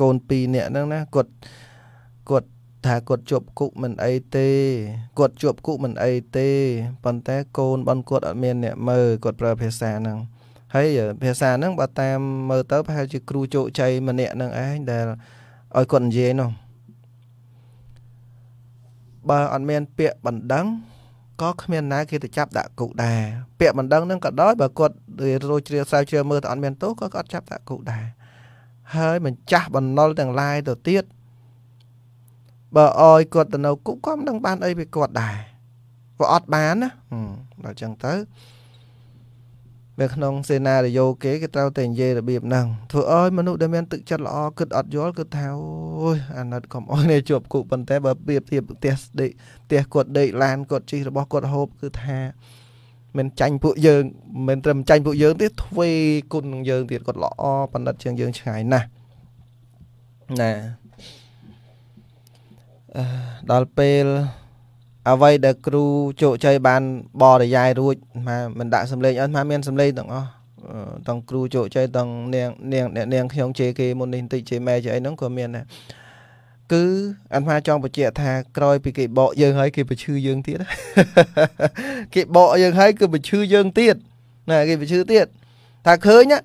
[SPEAKER 1] កូន2នាក់ហ្នឹងណាគាត់គាត់ថាគាត់ជាប់គុកមិនអីទេគាត់ជាប់គុកមិនអីទេប៉ុន្តែកូនបនគាត់អត់មានអ្នកមើលគាត់ប្រើភាសាហ្នឹងហើយភាសាហ្នឹងបើតាមមើលទៅប្រហែល ជាគ្រូជោគជ័យម្នាក់ហ្នឹងឯងដែលឲ្យគាត់និយាយនោះបើអត់មាន ពាក្យបណ្ដឹងក៏គ្មានណាគេទៅចាប់ដាក់គុកដែរពាក្យបណ្ដឹងហ្នឹងក៏ដោយបើគាត់រួចជ្រាវស្រាវជ្រាវមើលទៅអត់មានទោសក៏គាត់ចាប់ដាក់គុកដែរហើយមិនចាស់បំណុលទាំងឡាយទៅទៀតបើអោយគាត់ទៅនៅគុកក៏មិនដឹងបានអីពីគាត់ដែរវាអត់បានណាដល់ចឹងទៅនៅក្នុងសេណារីយ៉ូគេគេត្រូវតែនិយាយរបៀបហ្នឹងធ្វើអោយមនុស្សដែលមានទឹកចិត្តល្អគិតអត់យល់គឺថាអូយអាណិតកុំអោយនេះជាប់គុកប៉ុន្តែបើប្រៀបធៀបផ្ទះដេកផ្ទះគាត់ដេកឡាន គាត់ជិះរបស់គាត់ហូបគឺថាមិនចាញ់ពួកយើងមិនត្រឹមចាញ់ពួកយើងទេទ្វេគុណនឹងយើងទៀតគាត់ល្អប៉និតជាងយើងឆ្ងាយណាស់ណាដល់ពេលអ្វីដែលគ្រូជោគជ័យបានបរិយាយរួចថាមិនដាក់សម្លេងអត់ថាមានសម្លេងទាំងអស់ទាំងគ្រូជោគជ័យទាំងនាងនាងអ្នកនាងខ្ញុំជេគេមុននេះបន្តិចជេម៉ែជេអីហ្នឹងក៏មានដែរគឺអាត្មាចង់បញ្ជាក់ថា ក្រោយពីគេបកយើងហើយ គេបញ្ឈឺយើងទៀតគេបកយើងហើយគឺបញ្ឈឺយើងទៀតណាគេបញ្ឈឺទៀតថាឃើញណា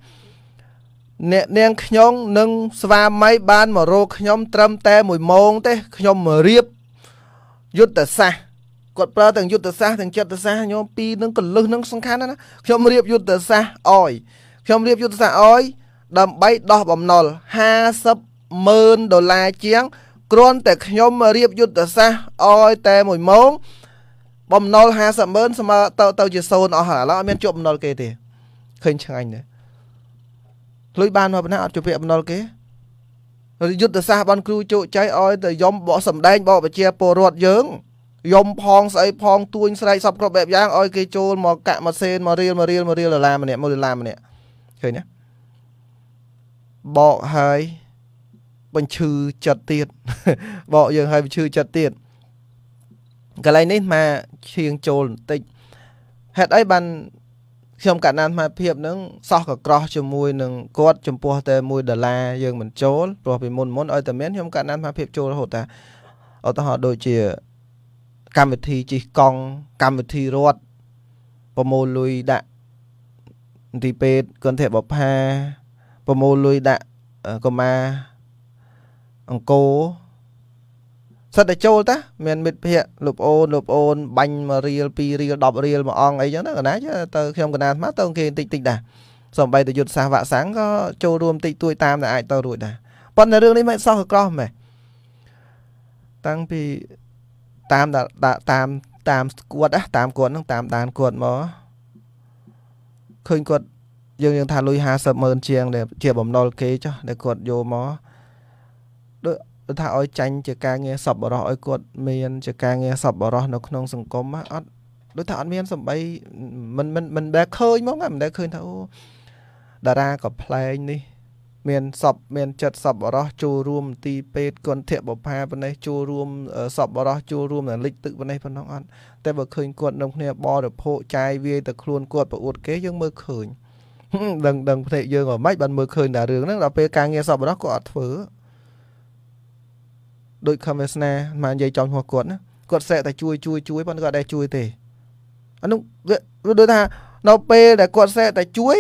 [SPEAKER 1] អ្នកនាងខ្ញុំនិងស្វាមីបានមករកខ្ញុំ ត្រឹមតែ1ម៉ោងទេ ខ្ញុំរៀបយុទ្ធសាស្ត្រគាត់ប្រើទាំងយុទ្ធសាស្ត្រទាំងចិត្តសាស្ត្រខ្ញុំពីរនឹងកលឹះនឹងសំខាន់ណាខ្ញុំរៀបយុទ្ធសាស្ត្រអយខ្ញុំរៀបយុទ្ធសាស្ត្រអយដើម្បីដោះបំណុល50ម៉ឺនដុល្លារជាងគ្រាន់តែខ្ញុំរៀបយុទ្ធសាស្ត្រអយតែ1ម៉ោងបំណុល50ម៉ឺនស្មើទៅទៅជា0អស់ហើយឥឡូវអត់មានជាប់បំណុលគេទេឃើញឆ្ងាញ់ណាស់លុយបានមកប៉ុណ្ណាអត់ជាពាក្យបំណុលគេយុទ្ធសាស្ត្របានគ្រូជោគជ័យឲ្យតែយំបកសម្ដែងបកប្រជាពលរដ្ឋយើងយំផងស្អីផងទួញស្រែកសពគ្រប់បែបយ៉ាងឲ្យគេចូលមកកាក់មកសេនមករៀលមករៀលមករៀលដុល្លារម្នាក់មួយដុល្លារម្នាក់ឃើញទេបកហើយបញ្ឈឺចិត្តទៀតបកយើងហើយបញ្ឈឺចិត្តទៀតកន្លែងនេះមកឈៀងចូលបន្តិចហេតុអីបានខ្ញុំកណ្ដាលអាត្មាភាពនឹងសោះកក្រោះជាមួយនឹងគាត់ចំពោះតែ1ដុល្លារយើងមិនចូលព្រោះពីមុនមុនឲ្យតែមានខ្ញុំកណ្ដាលអាត្មាភាពចូលរហូតតែឧទាហរណ៍ដូចជាកម្មវិធីជិះកង់កម្មវិធីរត់ប្រមូលលុយដាក់មន្ទីរពេទ្យគន្ធបផាប្រមូលលុយដាក់កុមារអង្គរសិតតែចូលតា មានមិត្តភ័ក្ដិលោកអូនលោកអូនបាញ់1រៀល2រៀល10រៀលមួយអង្គអីចឹងណាកណាទៅខ្ញុំកណាស្មាទៅគេតិចតិចដែរសំបីតយុទ្ធសាស្ត្រវាក់សាំងក៏ចូលរួមតិចតួចតាមដែលអាចទៅរួចដែរប៉ុន្តែរឿងនេះមិនសោះក្រោះមែនតាំងពីតាមតាមតាមគាត់ណាតាមគាត់ហ្នឹងតាមដានគាត់មកឃើញគាត់យើងយើងថាលុយ50ម៉ឺនជាង ដែលជាបំណុលគេចុះដែលគាត់យកមកបើថាឲ្យចាញ់ជាការងារសប្បុរសឲ្យគាត់មានជាការងារសប្បុរសនៅក្នុង សង្គមហ្នឹងអត់ដូចថាអត់មានសំបីមិនមិនមិនដែលឃើញហ្មងមិនដែលឃើញថាអូតារាក៏ផ្លែងនេះមានសពមានចិត្តសប្បុរសចូលរួមទីពេទ្យគុណធៈបបាប៉ុណ្ណេះចូលរួមសប្បុរសចូលរួមនៅលិចទឹកប៉ុណ្ណេះប៉ុណ្ណោះអត់តែបើឃើញគាត់នំគ្នាបរិភោគចាយវាយតែខ្លួនគាត់ប្រអួត គេយើងមើលឃើញដឹងដឹងភ្នែកយើងមិនម៉េចបានមើលឃើញតែរឿងហ្នឹងដល់ពេលការងារសប្បុរសគាត់អត់ធ្វើដូចខំវាសនាមកនិយាយចោលហួសគាត់ណាគាត់ស្រែកតែជួយជួយជួយប៉ុន្តែគាត់អត់ដែរជួយទេអានោះវាដូចថានៅពេលដែលគាត់ស្រែកតែជួយ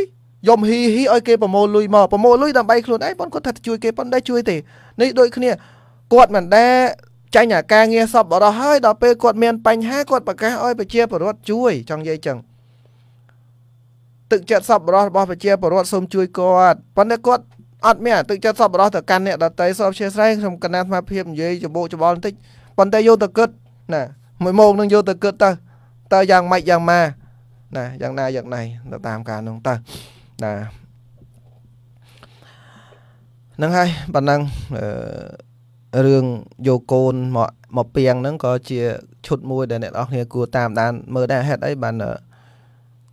[SPEAKER 1] យំហ៊ីហ៊ីឲ្យគេប្រមូលលុយមកប្រមូលលុយដើម្បីខ្លួនឯងប៉ុន្តែគាត់ថាជួយគេប៉ុន្តែជួយទេនេះដូចគ្នាគាត់មិនដែរចាញ់អាការងារសពបរោះហើយដល់ពេលគាត់មានបញ្ហាគាត់ប្រកាសឲ្យប្រជាពលរដ្ឋជួយចង់និយាយចឹងទឹកចិត្តសពបរោះរបស់ប្រជាពលរដ្ឋសូមជួយគាត់ប៉ុន្តែគាត់អត់មានអាទឹកចិត្តសប្បុរសទៅកាន់អ្នកដតីសពជាស្រ័យខ្ញុំកណាស្មារភាពនិយាយច្បោកច្បល់បន្តិចប៉ុន្តែយកទៅគិតណាមួយម៉ោងនឹងយកទៅគិតទៅតើយ៉ាងម៉េចយ៉ាងម៉ាណាយ៉ាងណាយ៉ាងណៃទៅតាមការនោះទៅណាហ្នឹងហើយប៉ុណ្ណឹងរឿងយកកូនមកមកពីងហ្នឹងក៏ជាឈុតមួយដែលអ្នកនរគ្នាគួរតាមដានមើលដែរហេតុអីបាន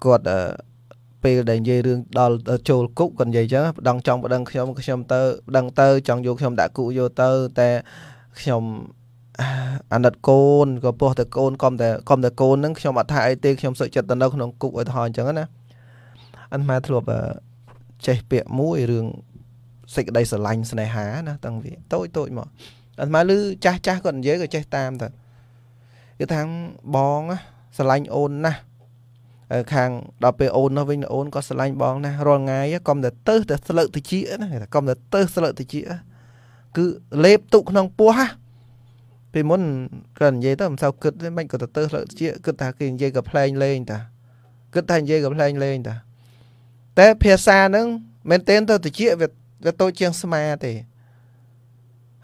[SPEAKER 1] គាត់ពេលដែលនិយាយរឿងដល់ចូលគុកគាត់និយាយចឹងប្តឹងចង់ប្តឹងខ្ញុំខ្ញុំទៅប្តឹងទៅចង់យកខ្ញុំដាក់គុកយកទៅតែខ្ញុំអាណិតកូនក៏ពោះតែកូនគំតែគំតែកូនហ្នឹងខ្ញុំអត់ថាអីទេខ្ញុំសុខចិត្តទៅនៅក្នុងគុកឲ្យថយអញ្ចឹងណាអត់មកធ្លាប់ចេះពាក្យមួយរឿងសេចក្តីស្រឡាញ់ស្នេហាណាតាំងវាតូចតូចមកអត់មកលឺចាស់ចាស់គាត់និយាយក៏ចេះតាមទៅគេថាបងស្រឡាញ់អូនណាស់ខាងដល់ពេលអូននោះវិញអូនក៏ស្រឡាញ់បងណាស់រាល់ថ្ងៃកុំតែទៅតែស្លឹកតិចណាកុំតែទៅស្លឹកតិចគឺលេបទុកក្នុងពោះហ่ะពេលមុនគាត់និយាយទៅមិនសូវគិតទេមិនក៏ទៅទៅស្លឹកតិចគិតថាគេនិយាយក៏ផ្លែងលេងតាគិតថានិយាយក៏ផ្លែងលេងតាតែភាសាហ្នឹងមែនទែនទៅតិចវាវាតូចជាងស្មាទេ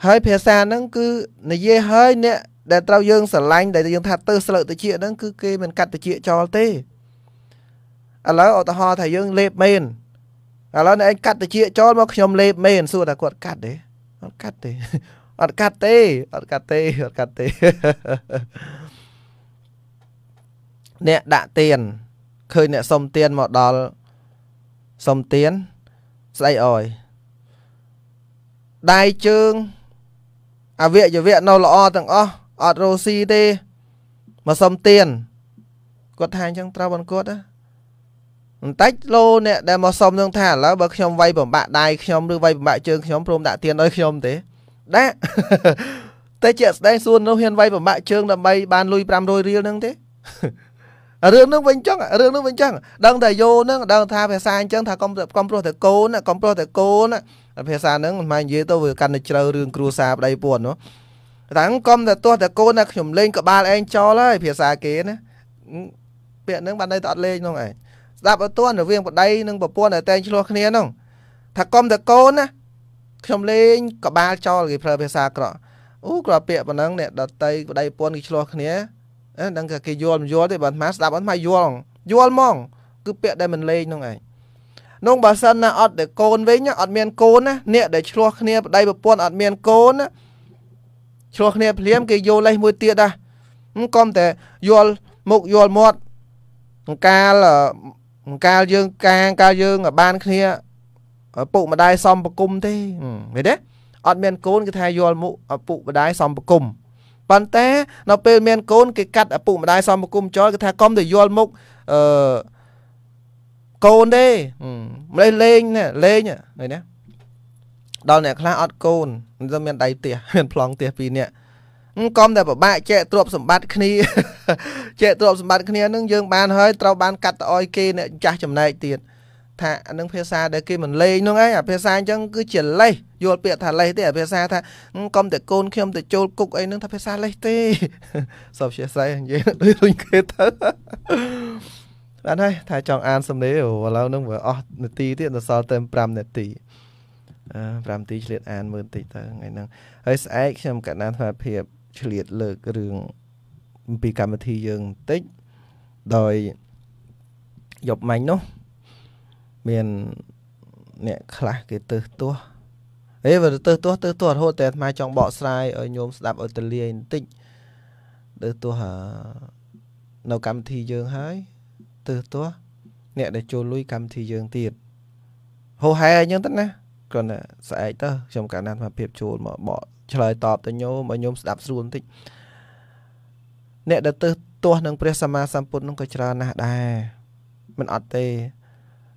[SPEAKER 1] ហើយភាសាហ្នឹងគឺនិយាយហើយអ្នកដែលត្រូវយើងស្រឡាញ់ដែលយើងថាទៅស្លឹកតិចហ្នឹងគឺគេមិនកាត់តិចចោលទេឥឡូវឧទាហរណ៍ថាយើងលេបមែនឥឡូវអ្នកឯងកាត់តិចចូលមកខ្ញុំលេបមែនសួរថាគាត់កាត់ទេអត់កាត់ទេអត់កាត់ទេអត់កាត់ទេអត់កាត់ទេអ្នកដាក់ទៀនឃើញអ្នកសុំទៀនមកដល់សុំទៀនស្អីអយដៃជើង អវយវៈនៅល្អទាំងអស់អត់រោស៊ីទេមកសុំទៀនគាត់ថាអញ្ចឹងត្រូវបានគាត់ណាបន្តិចលោអ្នកដែលមកសុំនឹងថាឥឡូវបើខ្ញុំវាយបំបាក់ដៃខ្ញុំឬវាយបំបាក់ជើងខ្ញុំព្រមដាក់ទៀនឲ្យខ្ញុំទេដាក់តែជាក់ស្ដែងសួននោះហ៊ានវាយបំបាក់ជើងដើម្បីបានលុយ500រៀលនឹងទេរឿងនឹងវិញចឹងរឿងនឹងវិញចឹងដឹងតែយោនឹងដឹងថាភាសាអញ្ចឹងថាកុំកុំព្រោះតែកូនកុំព្រោះតែកូនភាសាហ្នឹងមិនមែននិយាយទៅវាកាន់តែជ្រៅរឿងគ្រួសារប្តីពួននោះតាំងកុំតែទោះតែកូនណាខ្ញុំលេងក្បាលឯងចោលហើយ ភាសាគេណាពាក្យហ្នឹងបានន័យតែអត់លេងនោះឯងស្ដាប់អត់ទាន់រវាងប្តីនិងប្រពន្ធដែលតែងឆ្លោះគ្នានោះថាកុំតកូនណាខ្ញុំលេង កបាលចោលគេប្រើភាសាក្រក់អូក្រពាកប៉ុណ្ណឹងអ្នកដតីប្តីពន្ធគេឆ្លោះគ្នាអឺដឹងថាគេយល់មិនយល់ទេបើអាត្មាស្ដាប់អត់មកយល់យល់ហ្មង គឺពាក្យដែលមិនលេងនោះឯងនោះបើសិនណាអត់តែកូនវិញអត់មានកូនណាអ្នកដែលឆ្លោះគ្នាប្តីប្រពន្ធអត់មានកូនណាឆ្លោះគ្នាភ្លាមគេយកលេសមួយទៀតដែរកុំតែយល់មុខយល់មាត់អង្កាលកាលយើងកាងកាលយើងបានគ្នាពុកម្ដាយសំប្រគំទេឃើញទេអត់មានកូនគេថាយល់មុខពុកម្ដាយសំប្រគំប៉ុន្តែនៅពេលមានកូនគេកាត់ឪពុកម្ដាយសំប្រគំចោលគេថាកុំទៅយល់មុខអឺកូនទេម្លេះលេងលេងឃើញទេដល់អ្នកខ្លះអត់កូនទៅមានដៃទៀះមានប្លង់ទៀះពីរនាក់កុំតែពិបាកចែកទ្រព្យសម្បត្តិគ្នាចែកទ្រព្យសម្បត្តិគ្នានឹងយើងបានហើយត្រូវបានកាត់ត្អយគេអ្នកចាស់ចំណែកទៀតថាអានឹងភាសាដែលគេមិនលេងនោះឯងអាភាសាអញ្ចឹងគឺជាលេសយល់ពាក្យថាលេសទេអាភាសាថាកុំតែកូនខ្ញុំទៅចូលគុកអីនឹងថាភាសាលេសទេសពជាស្រ័យនិយាយដូចរុញគេទៅបានហើយថាចង់អានសំណេរឥឡូវនឹងវាអស់នាទីទៀតដល់សល់តែ5នាទី5នាទីឆ្លៀតអានមើលបន្តិចទៅថ្ងៃហ្នឹងហើយស្អែកខ្ញុំកណ្ដាលស្មារតីឆ្លៀតលើករឿងអំពីកម្មវិធីយើងបន្តិចដោយយប់មិញនោះមានអ្នកខ្លះគេទៅទោះអេបើទៅទោះទៅទោះរហូតតែអាត្មាចង់បកស្រាយឲ្យញោមស្ដាប់ឲ្យទលាយបន្តិចទៅទោះនៅកម្មវិធីយើងហើយទៅទោះអ្នកដែលចូលលុយកម្មវិធីយើងទៀតហូហែអញ្ចឹងទៅណាគ្រាន់តែស្អែកទៅខ្ញុំកាលណាអាត្មាភាពចូលមកបកឆ្លើយតបទៅញោមឲ្យញោមស្ដាប់ស្រួលបន្តិចអ្នកដែលទៅទាស់នឹងព្រះ សម្មាសម្ពុទ្ធនោះក៏ច្រើនណាស់ដែរមិនអត់ទេ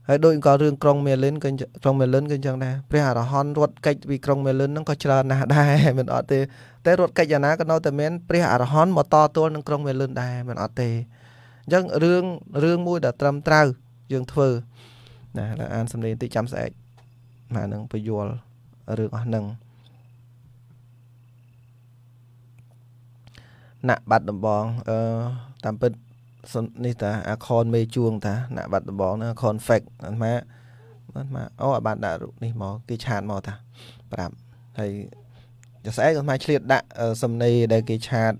[SPEAKER 1] ហើយដូចក៏រឿងក្រុងមេលិនក៏ក្រុងមេលិនក៏អញ្ចឹងដែរព្រះអរហន្តរត់កិច្ចពីក្រុងមេលិនហ្នឹងក៏ច្រើនណាស់ដែរមិនអត់ទេតែរត់កិច្ចយ៉ាងណាក៏នៅតែមានព្រះអរហន្តមកតទល់នឹងក្រុងមេលិនដែរមិនអត់ទេអញ្ចឹងរឿងរឿងមួយដែលត្រឹមត្រូវយើងធ្វើណាអានសំលេងតិចចាំស្អែកមកនឹងពយល់រឿងអស់ហ្នឹងណាក់បាត់ដំបងអឺតាមពិតនេះតាអាខនមេជួងតាណាក់បាត់ដំបងហ្នឹងខន fake អាម៉ាអាម៉ាអូអាបានដាក់រូបនេះមកគេឆាតមកតាប្រាប់ហើយចស្អែកអាម៉ាឆ្លៀតដាក់សំណេរដែល គេឆាត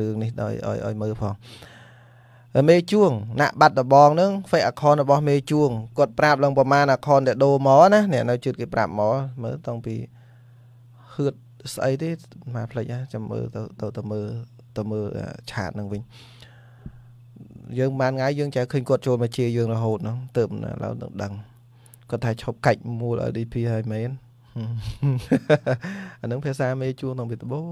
[SPEAKER 1] រឿងនេះដោយឲ្យឲ្យមើលផងមេជួងណាក់បាត់ដបងហ្នឹង fake account របស់មេជួងគាត់ប្រាប់ឡើងប្រមាណ account ដែលដូរមកណាអ្នកនៅជឿគេប្រាប់មកមើលតាំងពីហឺតស្អីទេមកផ្លេចចាំមើលទៅទៅទៅមើលទៅមើលឆាតនឹងវិញយើងបានថ្ងៃយើងចេះឃើញគាត់ចូលមកជាយើងរហូតហ្នឹងទៅឥឡូវនឹងដឹងគាត់ថាឈប់កាច់មូល LDP ហើយមែនអានឹងភាសាមេជួងក្នុងពីដបង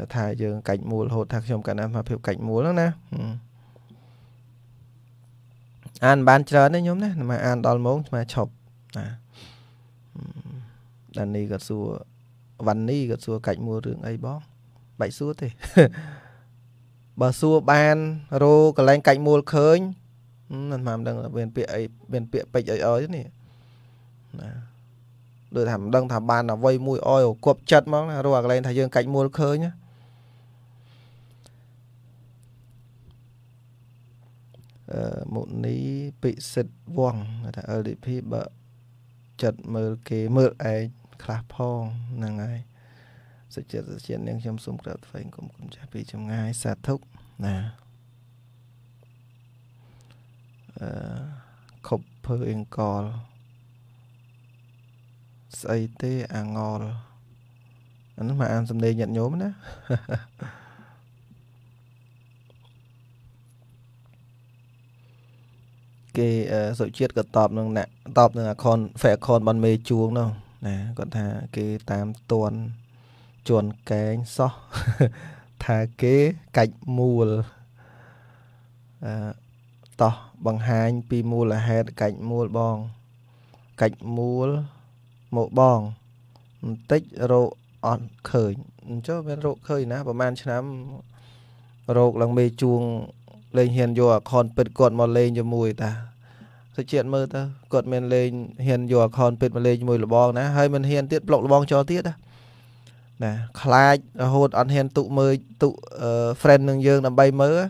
[SPEAKER 1] អឺថាយើង កាច់មូលរហូតថាខ្ញុំកណ្ដាលមកភាពកាច់មូលហ្នឹងណាអានបានច្រើនទេខ្ញុំណាមកអានដល់ម៉ោងស្មើឈប់ណាដានីក៏សួរវ៉ាន់នីក៏សួរកាច់មួលរឿងអីបងបាច់សួរទេបើសួរបានរោកន្លែងកាច់មូលឃើញមិនមិនដឹងមានពាក្យអីមានពាក្យពេចអីអើនេះណាដូចថាមិនដឹងថាបានអ្វីមួយអើយគប់ចិត្តហ្មងណារោអាកន្លែងថាយើងកាច់មូលឃើញណាអឺមុនីពិសិដ្ឋវងថា LDP បើចិត្តមើលគេមើលឯងខ្លះផងហ្នឹងហើយសុចិត្តសុចិត្តនាងខ្ញុំសូមក្រាបថ្លែងគុំគុំចាស់ពីចម្ងាយសាធុណាអឺខົບភើអង្កលស្អីទេអងលអានោះមកអានសំឡេងញាតញោមណាគេសុជាតិក៏តបនឹងអ្នកតបនឹងអាខុនហ្វេអាខុនបានមេជួងនោះណាគាត់ថាគេតាមតួនជន់កែងសោះថាគេកាច់មូលអឺតោះបង្ហាញពីមូលហេតុកាច់មូលបងកាច់មូលមកបងបន្តិចរោគអត់ឃើញអញ្ចឹងមានរោគឃើញណាប្រហែលឆ្នាំរោគឡើងមេជួងលេងហ៊ានយកអាខុនពិតគាត់មកលេងជាមួយ តាសុជាតិមើលទៅគាត់មានលេងហ៊ានយកអាខុនពិតមកលេងជាមួយលបងណាហើយមិនហ៊ានទៀតប្លុកលបងចោលទៀតណាណាខ្លាចរហូតអត់ហ៊ានទុកមើលទុក friend នឹងយើងដើម្បីមើល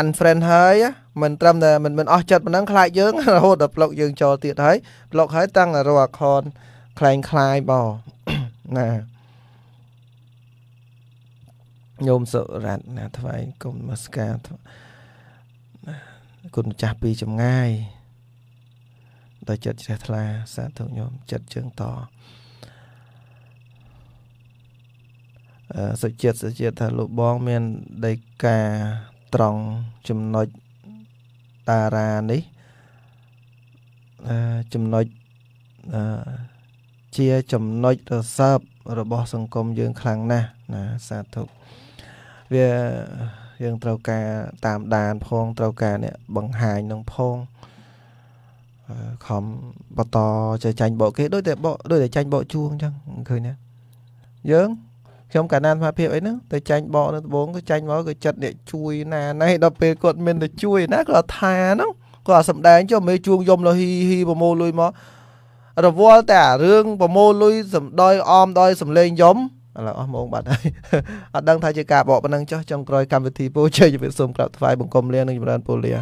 [SPEAKER 1] unfriend ហើយមិនត្រឹមតែមិនមិនអស់ចិត្តប៉ុណ្ណឹងខ្លាចយើង រហូតដល់ប្លុកយើងចោលទៀតហើយប្លុកហើយតាំងរកអខនខ្លែងខ្លាយបងណាញោមសុរ័តណាថ្វាយគុំមស្ការគុណម្ចាស់ពីចម្ងាយដល់ចិត្តជ្រះថ្លាសាធុញោមចិត្តជើងតសុជាតិសុជាតិថាលោកបង មានដីកាត្រង់ចំណុចតារានេះចំណុចជាចំណុចរសើបរបស់សង្គមយើងខ្លាំងណាស់ណាសាធុវាយើងត្រូវការ តាមដានផងត្រូវការអ្នកបង្ហាញនឹងផងខំបន្តចេះចាញ់បោកគេដូចតែបោកដូចតែចាញ់បោកជួងអញ្ចឹងឃើញទេយើងខ្ញុំកាលណាសមាភិបអីហ្នឹងទៅចាញ់បកនៅដំបងក៏ចាញ់មកក៏ចិត្តអ្នកជួយណាណៃដល់ពេលគាត់មានតែជួយណាគាត់ថាហ្នឹងគាត់សំដែងចុះមេជួងយំលហ៊ីហ៊ីប្រមូលលុយមក រវល់តែរឿងប្រមូលលុយសំដោយអមដោយសំលេងយំឥឡូវអស់ម៉ោងបាត់ហើយអត់ដឹងថាជាការបកប៉ុណ្ណឹងចុះចុងក្រោយកម្មវិធីពូជ័យជំរាបសូមក្រាបថ្វាយបង្គំលានិងចម្រើនពូលា